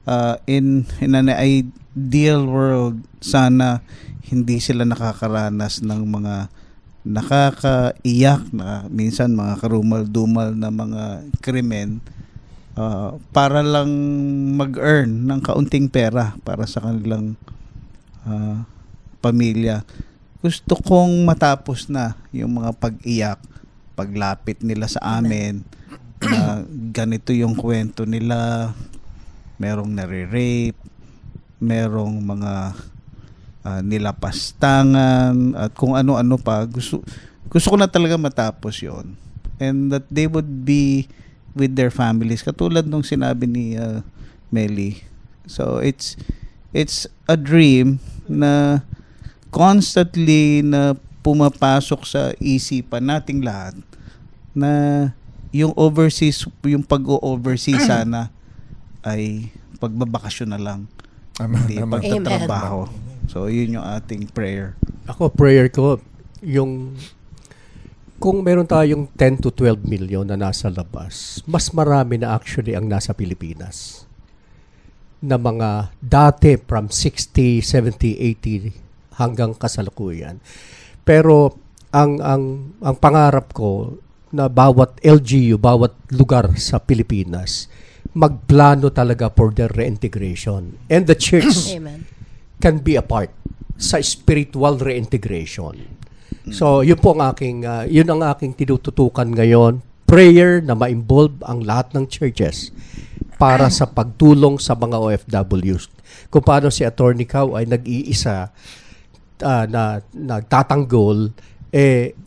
uh, in in an ideal world sana hindi sila nakakaranas ng mga nakakaiyak na minsan mga karumal-dumal na mga krimen uh, para lang mag-earn ng kaunting pera para sa kanilang uh, pamilya. Gusto kong matapos na yung mga pag-iyak, paglapit nila sa amin, na ganito yung kwento nila merong nare-rape merong mga uh, nilapastangan at kung ano-ano pa gusto gusto ko na talaga matapos yon and that they would be with their families katulad nung sinabi ni uh, Melly so it's it's a dream na constantly na pumapasok sa isipan nating lahat na yung overseas, yung pag-overseas sana ay pagbabakasyon na lang. Amen. Hindi Amen. pagtatrabaho. Amen. So, yun yung ating prayer. Ako, prayer ko, yung kung meron tayong 10 to 12 million na nasa labas, mas marami na actually ang nasa Pilipinas na mga dati from 60, 70, 80 hanggang kasalukuyan. Pero ang ang ang pangarap ko na bawat LGU, bawat lugar sa Pilipinas, magplano talaga for their reintegration. And the church Amen. can be a part sa spiritual reintegration. So, yun po ang aking, uh, yun ang aking tinututukan ngayon. Prayer na ma-involve ang lahat ng churches para sa pagtulong sa mga OFWs. Kung paano si Attorney Cao ay nag-iisa uh, na nagtatanggol, eh,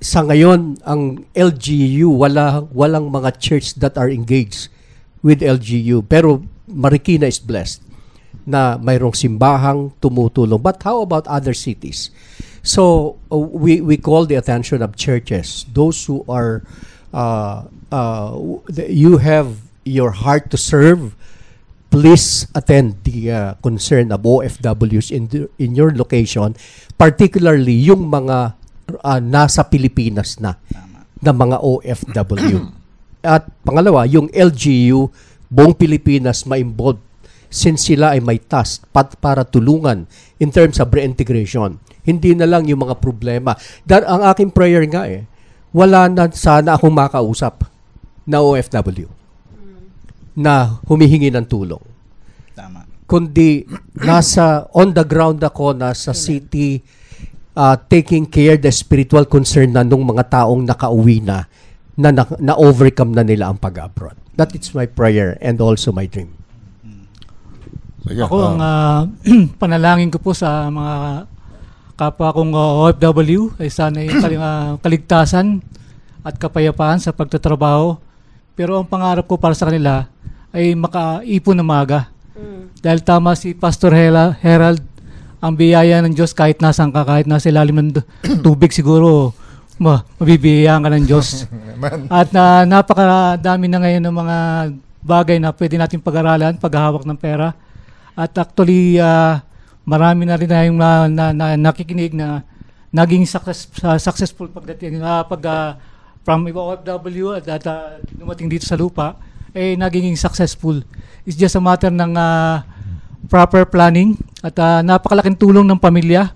sa ngayon ang LGU wala walang mga church that are engaged with LGU pero Marikina is blessed na mayroong simbahang tumutulong but how about other cities so uh, we we call the attention of churches those who are uh, uh, you have your heart to serve please attend the uh, concern of OFWs in the, in your location particularly yung mga uh, nasa Pilipinas na ng mga OFW. At pangalawa, yung LGU, buong Pilipinas ma-involve since sila ay may task pat para tulungan in terms of reintegration. Hindi na lang yung mga problema. Dar ang aking prayer nga eh, wala na sana akong makausap na OFW hmm. na humihingi ng tulong. Tama. Kundi nasa on the ground ako, nasa city, uh, taking care the spiritual concern na nung mga taong nakauwi na na na-overcome na, nila ang pag-abroad. That is my prayer and also my dream. So, yeah, Ako, uh, ang uh, uh panalangin ko po sa mga kapwa kong uh, OFW ay sana yung uh, kaligtasan at kapayapaan sa pagtatrabaho. Pero ang pangarap ko para sa kanila ay makaipon na maga. Mm. Dahil tama si Pastor Hela, Herald ang biyaya ng Diyos kahit nasaan ka, kahit nasa ilalim ng tubig siguro, ma, mabibiyayaan ka ng Diyos. At na ah, napakadami na ngayon ng mga bagay na pwede natin pag-aralan, paghahawak ng pera. At actually, uh, marami na rin tayong na, na, na, nakikinig na naging success, uh, successful pagdating uh, pag uh, from OFW at, at uh, dumating dito sa lupa, eh naging successful. It's just a matter ng uh, proper planning at uh, napakalaking tulong ng pamilya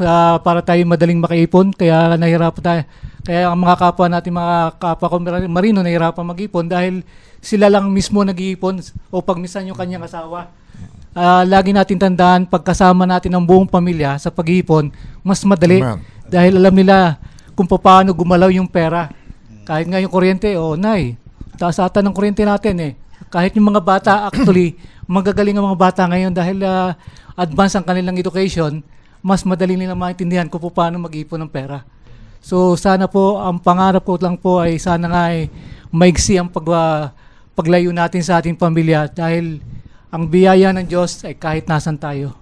uh, para tayo madaling makaipon kaya nahirapan tayo kaya ang mga kapwa natin mga kapwa ko marino nahirapan mag-ipon dahil sila lang mismo nag-iipon o pag yung kanyang asawa uh, lagi natin tandaan pagkasama natin ang buong pamilya sa pag-iipon mas madali Amen. dahil alam nila kung paano gumalaw yung pera kahit nga yung kuryente o oh, nay taas ata ng kuryente natin eh kahit yung mga bata actually magagaling ang mga bata ngayon dahil uh, ah, advanced ang kanilang education, mas madali nilang maintindihan kung paano mag-ipon ng pera. So sana po, ang pangarap ko lang po ay sana nga ay eh, maigsi ang pag, uh, paglayo natin sa ating pamilya dahil ang biyaya ng Diyos ay kahit nasan tayo.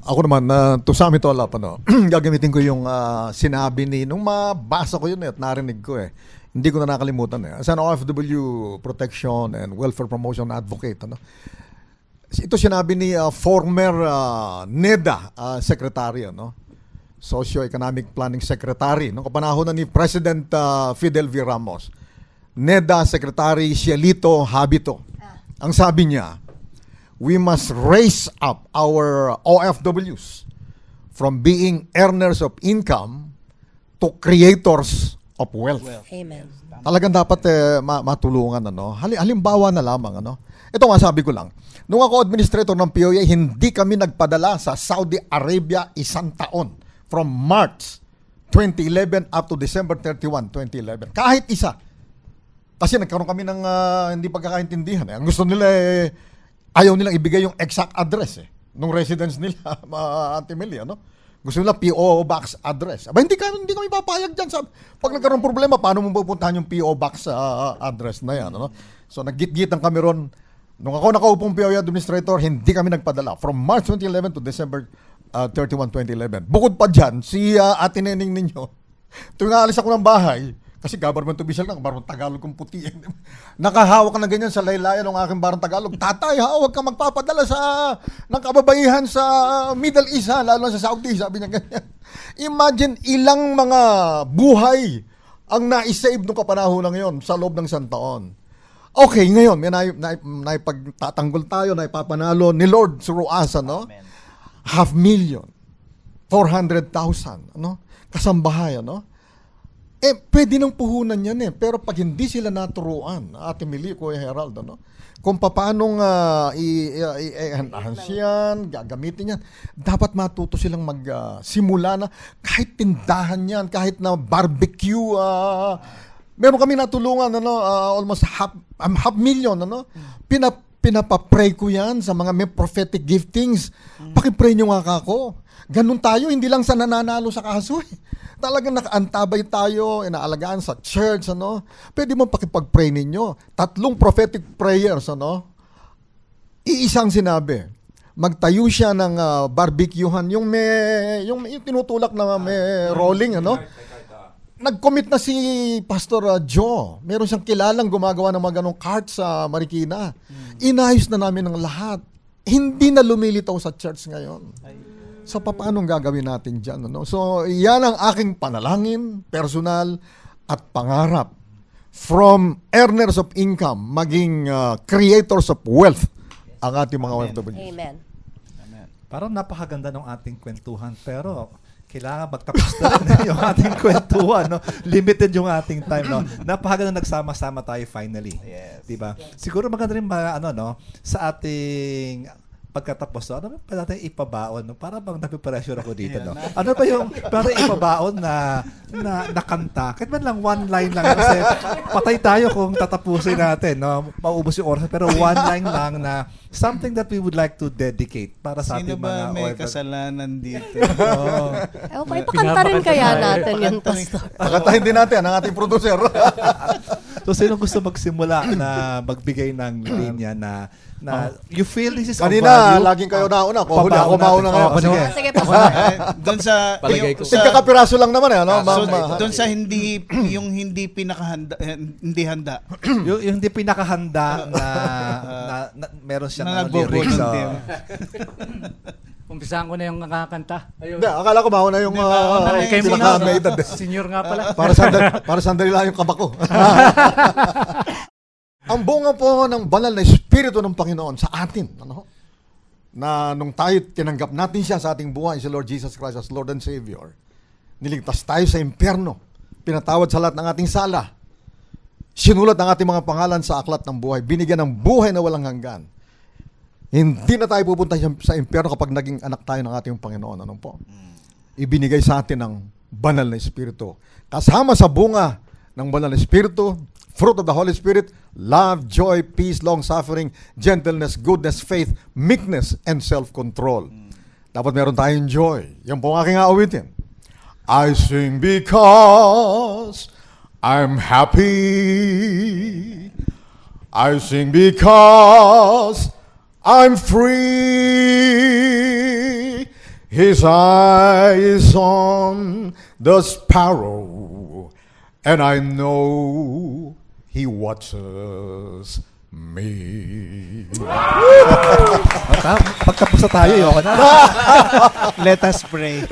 Ako naman, uh, to sum it all up, ano, gagamitin ko yung uh, sinabi ni, nung mabasa ko yun eh, at narinig ko eh, hindi ko na nakalimutan eh. As an OFW protection and welfare promotion advocate, ano? Ito sinabi ni uh, former uh, NEDA uh, secretary, no? Socio-Economic Planning Secretary, no? kapanahon na ni President uh, Fidel V. Ramos. NEDA Secretary Cielito Habito. Ang sabi niya, we must raise up our OFWs from being earners of income to creators of wealth. Amen. Talagang dapat eh, matulungan ano. halimbawa na lamang ano. Ito masabi ko lang. Nung ako administrator ng POA, hindi kami nagpadala sa Saudi Arabia isang taon from March 2011 up to December 31, 2011. Kahit isa. Kasi nagkaroon kami ng ah, hindi pagkakaintindihan. Eh. Ang gusto nila eh, ayaw nilang ibigay yung exact address eh, nung residence nila, ma Auntie Millie, ano? Gusto nila PO box address. Aba hindi kami hindi kami papayag diyan sa pag nagkaroon problema paano mo pupuntahan yung PO box uh, address na yan, ano? So naggitgitan kami ron nung ako ng PO e administrator, hindi kami nagpadala from March 2011 to December uh, 31, 2011. Bukod pa diyan si uh, Ate Neneng ninyo. Tuwing aalis ako ng bahay, kasi government official ka, barong Tagalog kong puti. Eh. Nakahawak na ganyan sa laylayan ng aking barong Tagalog. Tatay, ha, huwag ka magpapadala sa ng kababaihan sa Middle East, ha, lalo sa Saudi, sabi niya ganyan. Imagine ilang mga buhay ang naisave nung kapanahon ng yon sa loob ng isang taon. Okay, ngayon, may na, na, naipagtatanggol tayo, ipapanalo ni Lord Suruasa, no? Amen. Half million. 400,000, ano? Kasambahay, ano? Eh, pwede nang puhunan yan eh. Pero pag hindi sila naturuan, Ate Mili, Kuya Herald, ano, kung paano nga uh, i-enhance yan, gagamitin yan, dapat matuto silang magsimula ah, uh, na kahit tindahan yan, kahit na barbecue, uh, meron kami natulungan, ano, uh, almost half, um, half million, ano, pinap pinapapray ko yan sa mga may prophetic giftings. Mm. Pakipray nyo nga kako. Ganun tayo, hindi lang sa nananalo sa kaso. Eh. Talagang nakaantabay tayo, inaalagaan sa church, ano. Pwede mo pakipag-pray ninyo. Tatlong prophetic prayers, ano. Iisang sinabi. Magtayo siya ng uh, barbecuehan, yung may, yung, yung tinutulak na may rolling, ano. Nag-commit na si Pastor uh, Joe. Meron siyang kilalang gumagawa ng mga ganong cart sa Marikina. Hmm. Inayos na namin ng lahat. Hindi na lumilitaw sa church ngayon. Ay. So paano gagawin natin diyan ano? So yan ang aking panalangin personal at pangarap from earners of income maging uh, creators of wealth ang ating mga OFW. Amen. Amen. Parang napakaganda ng ating kwentuhan pero kailangan magtapos na rin eh, yung ating kwentuhan. No? Limited yung ating time. No? Napakaganda nagsama-sama tayo finally. Yes. Diba? Siguro maganda rin mga, ano, no, sa ating pagkatapos to, ano pa natin ipabaon? No? Para bang napipressure ako dito. No? Ano pa yung para ipabaon na, na, nakanta? Kahit man lang one line lang. Kasi patay tayo kung tatapusin natin. No? Maubos yung oras. Pero one line lang na something that we would like to dedicate para sa ating mga Sino ba may kasalanan dito? oh. Ewan ko, ipakanta rin kaya natin yung pastor. Pakantahin din natin ang ating producer. So, sino gusto magsimula na magbigay ng linya na na ah. you feel this is Kanina, a value? laging kayo ah. nauna. Ako huli, ako mauna ngayon. Oh, sige. Sige, ako Doon eh, sa... Palagay ko. Sa, lang naman eh. Ano? Ah, so, doon sa hindi, yung hindi pinakahanda, eh, hindi handa. yung, yung hindi pinakahanda na, na, na, meron siya na, na lyrics. Umpisahan ko na yung kakanta. Ayun. Hindi, akala ko mauna yung Hindi, uh, ah, mauna na yung sila muna. ka may edad. Senior nga pala. Ah, para, sandali, para sandali lang yung kabako. Ang bunga po ng banal na Espiritu ng Panginoon sa atin, ano? na nung tayo tinanggap natin siya sa ating buhay, si Lord Jesus Christ as Lord and Savior, niligtas tayo sa impyerno, pinatawad sa lahat ng ating sala, sinulat ang ating mga pangalan sa aklat ng buhay, binigyan ng buhay na walang hanggan, hindi na tayo pupunta sa impyerno kapag naging anak tayo ng ating Panginoon. Ano po? Hmm. Ibinigay sa atin ang banal na Espiritu. Kasama sa bunga ng banal na Espiritu, fruit of the Holy Spirit, love, joy, peace, long-suffering, gentleness, goodness, faith, meekness, and self-control. Hmm. Dapat meron tayong joy. Yan po ang aking aawitin. I sing because I'm happy. I sing because I'm free. His eye is on the sparrow, and I know he watches me. Pagtapos tayo, yoko na. Let us pray.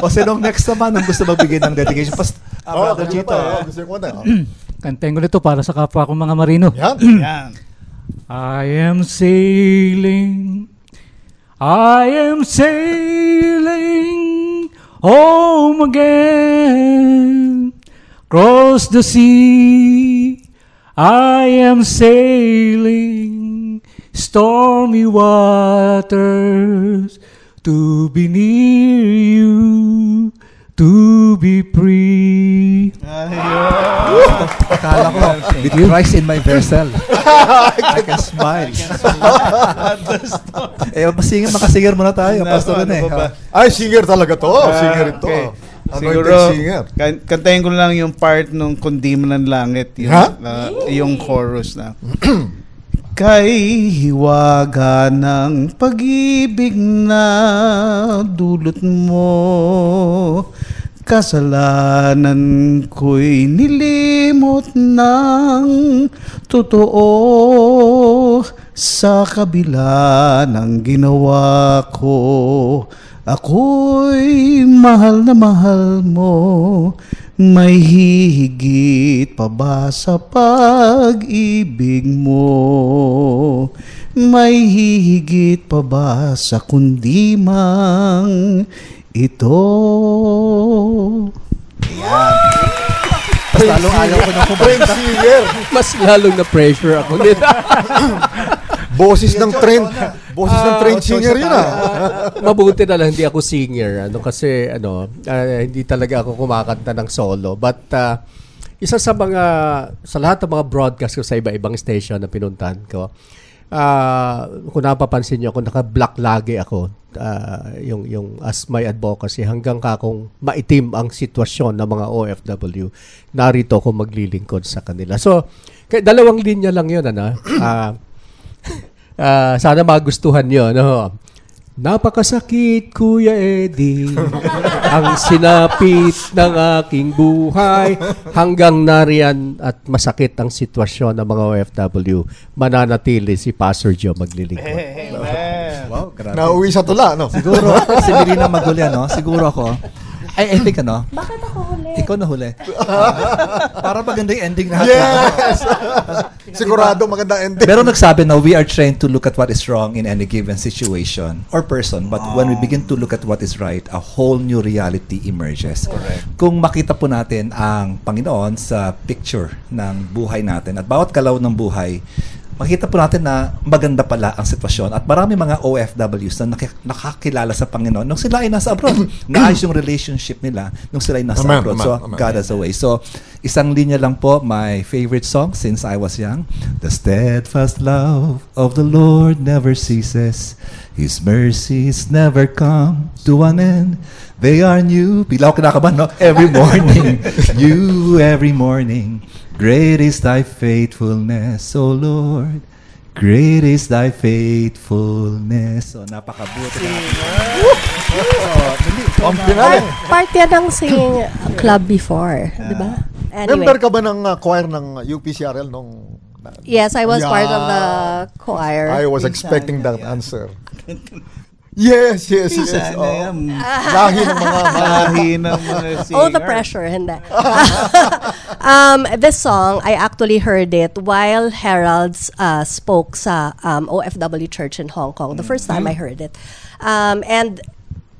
o sinong next naman ang gusto magbigay ng dedication? Pas, oh, ah, oh, Brother Chito. Ah. Gusto ko na. Kanteng ko nito para sa kapwa kong mga marino. Yan. Yan. I am sailing, I am sailing home again. Cross the sea, I am sailing stormy waters to be near you, to be free. Ayun. Akala ko, with Christ in my vessel. I can smile. eh, masinger, makasinger muna tayo, ano, Pastor ano eh. Ay, singer talaga to. Ah, singer ito. Ano, Siguro, singer. Kan- kantayin ko lang yung part nung kundi mo ng langit. Yung, uh, yung chorus na. Kay hiwaga ng pag-ibig na dulot mo kasalanan ko'y nilimot ng totoo sa kabila ng ginawa ko. Ako'y mahal na mahal mo, may hihigit pa ba sa pag-ibig mo? May hihigit pa ba sa kundi mang ito. Ayan. Mas lalong ayaw ko na kumanta. Mas lalong na-pressure ako nito. Boses ng trend. Boses ng trend ah, singer yun ah. Mabuti na lang hindi ako singer. Ano, kasi ano, uh, hindi talaga ako kumakanta ng solo. But uh, isa sa mga, sa lahat ng mga broadcast ko sa iba-ibang station na pinuntahan ko, uh, kung napapansin nyo ako, naka-black lagi ako uh, yung yung as my advocacy hanggang kakong maitim ang sitwasyon ng mga OFW narito ako maglilingkod sa kanila so kay dalawang linya lang yun ano uh, uh, sana magustuhan niyo no Napakasakit, Kuya Eddie, ang sinapit ng aking buhay hanggang nariyan at masakit ang sitwasyon ng mga OFW. Mananatili si Pastor Joe maglilingkod. Amen. Wow, grabe. Nauwi sa tula, no? Siguro, si Mirina maghuli, ano? Siguro ako. Ay, I think, ano? Bakit ako huli? Ikaw na huli. para maganda yung ending natin. Yes! Sigurado maganda ending. Pero nagsabi na we are trained to look at what is wrong in any given situation or person. But oh. when we begin to look at what is right, a whole new reality emerges. Correct. Kung makita po natin ang Panginoon sa picture ng buhay natin at bawat kalaw ng buhay, makita po natin na maganda pala ang sitwasyon at marami mga OFWs na nakakilala sa Panginoon nung sila ay nasa abroad. Naayos yung relationship nila nung sila ay nasa amen, abroad. Amen, so, amen. God has a way. So, isang linya lang po, my favorite song since I was young, The steadfast love of the Lord never ceases. His mercies never come to an end. They are new. Bila ko kinakabahan, no? Every morning. new every morning. Great is thy faithfulness, O Lord. Great is thy faithfulness. So, oh, napakabuti na. Compliment. Part yan ng singing club before, di ba? Anyway. Member ka ba ng uh, choir ng UPCRL nung Yes, I was yeah. part of the choir. I was expecting that answer. Yes, yes, yes. Isa oh. Lahi ng mga lahi ng mga singer. All the pressure, hindi. um, this song, I actually heard it while Harold's uh, spoke sa um, OFW Church in Hong Kong. The first time mm -hmm. I mm-hmm. heard it. Um, and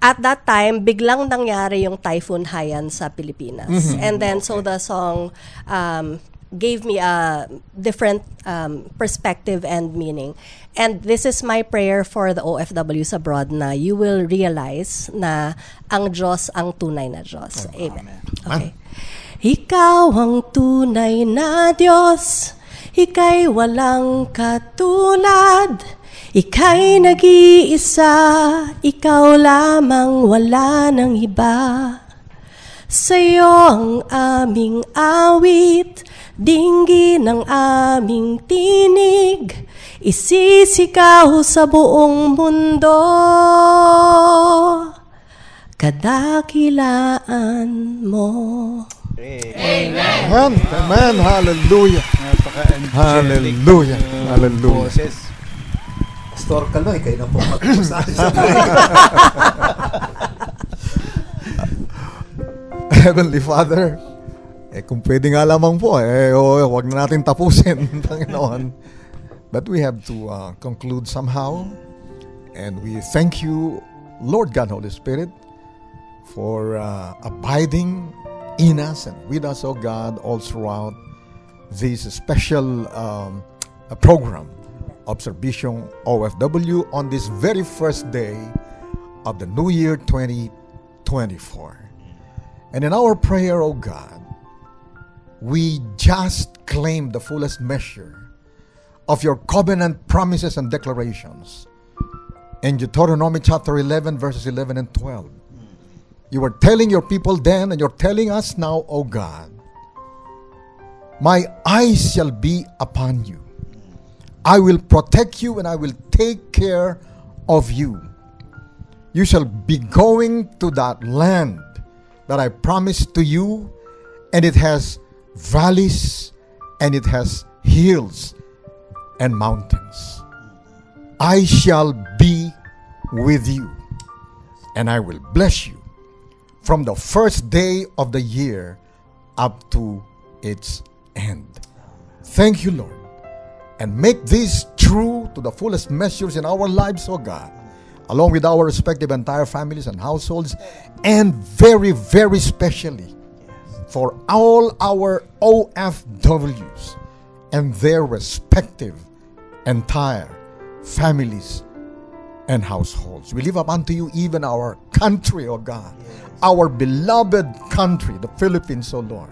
at that time, biglang nangyari yung Typhoon Haiyan sa Pilipinas. Mm-hmm. And then, okay. so the song... Um, gave me a different um, perspective and meaning. And this is my prayer for the OFWs abroad na you will realize na ang Diyos ang tunay na Diyos. Oh, Amen. Amen. Okay. Ah. Ikaw ang tunay na Diyos, ikay walang katulad. Ika'y nag-iisa, ikaw lamang wala ng iba. Sa'yo ang aming awit, Dinggi ng aming tinig, isisikaw sa buong mundo. Kadakilaan mo. Amen. Amen. Amen. Hallelujah. Hallelujah. Hallelujah. Pastor Kaloy, kayo na po sa Heavenly Father, Eh kung pwede nga lamang po, eh oh, oh wag na natin tapusin, Panginoon. But we have to uh, conclude somehow. And we thank you, Lord God, Holy Spirit, for uh, abiding in us and with us, O oh God, all throughout this special um, program, Observation OFW, on this very first day of the new year 2024. And in our prayer, O oh God, we just claim the fullest measure of your covenant promises and declarations. In Deuteronomy chapter 11, verses 11 and 12, you were telling your people then, and you're telling us now, O God, my eyes shall be upon you. I will protect you and I will take care of you. You shall be going to that land that I promised to you, and it has valleys and it has hills and mountains. I shall be with you and I will bless you from the first day of the year up to its end. Thank you, Lord. And make this true to the fullest measures in our lives, O oh God, along with our respective entire families and households, and very, very specially for all our OFWs and their respective entire families and households. We live up unto you even our country, O oh God, yes. our beloved country, the Philippines, O oh Lord.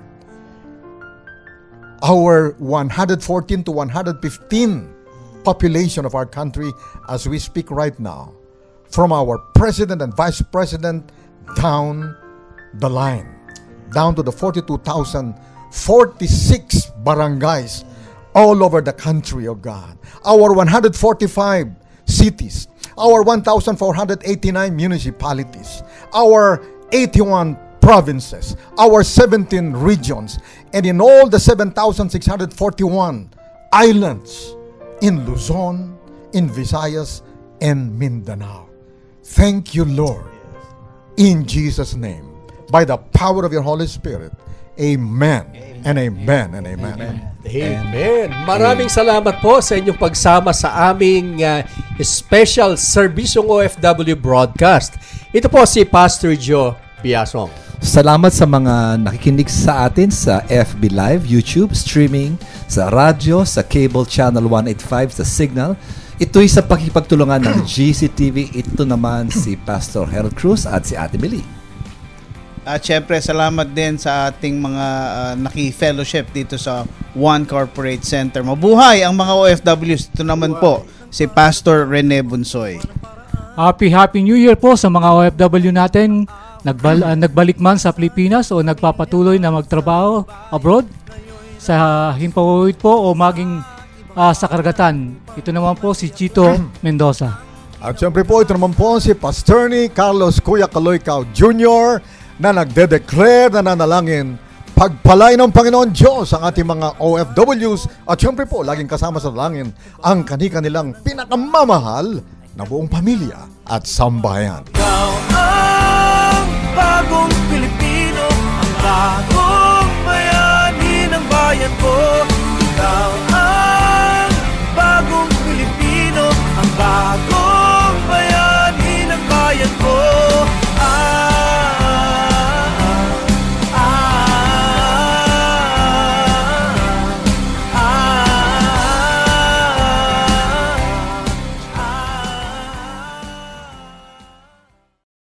Our 114 to 115 population of our country as we speak right now, from our president and vice president down the line down to the 42,046 barangays all over the country, of God. Our 145 cities, our 1,489 municipalities, our 81 provinces, our 17 regions, and in all the 7,641 islands in Luzon, in Visayas, and Mindanao. Thank you, Lord, in Jesus' name. by the power of your Holy Spirit. Amen. amen. And amen. And amen. Amen. amen. Maraming salamat po sa inyong pagsama sa aming uh, special servisyong OFW broadcast. Ito po si Pastor Joe Piasong. Salamat sa mga nakikinig sa atin sa FB Live, YouTube, streaming, sa radio, sa cable channel 185, sa Signal. Ito'y sa pakipagtulungan ng GCTV. Ito naman si Pastor Harold Cruz at si Ate Billy. At syempre, salamat din sa ating mga uh, naki-fellowship dito sa One Corporate Center. Mabuhay ang mga OFWs. Ito naman po si Pastor Rene Bunsoy. Happy Happy New Year po sa mga OFW natin. Nagbal, uh, nagbalik man sa Pilipinas o nagpapatuloy na magtrabaho abroad sa himpawid po o maging uh, sa kargatan. Ito naman po si Chito Mendoza. At syempre po, ito naman po si Pastorny Carlos Kuya Caloycao Jr., na nagde-declare na nanalangin pagpalay ng Panginoon Diyos ang ating mga OFWs at syempre po laging kasama sa langin ang kani-kanilang pinakamamahal na buong pamilya at sambayan. Ikaw ang bagong Pilipino, ang bagong bayani ng bayan ko.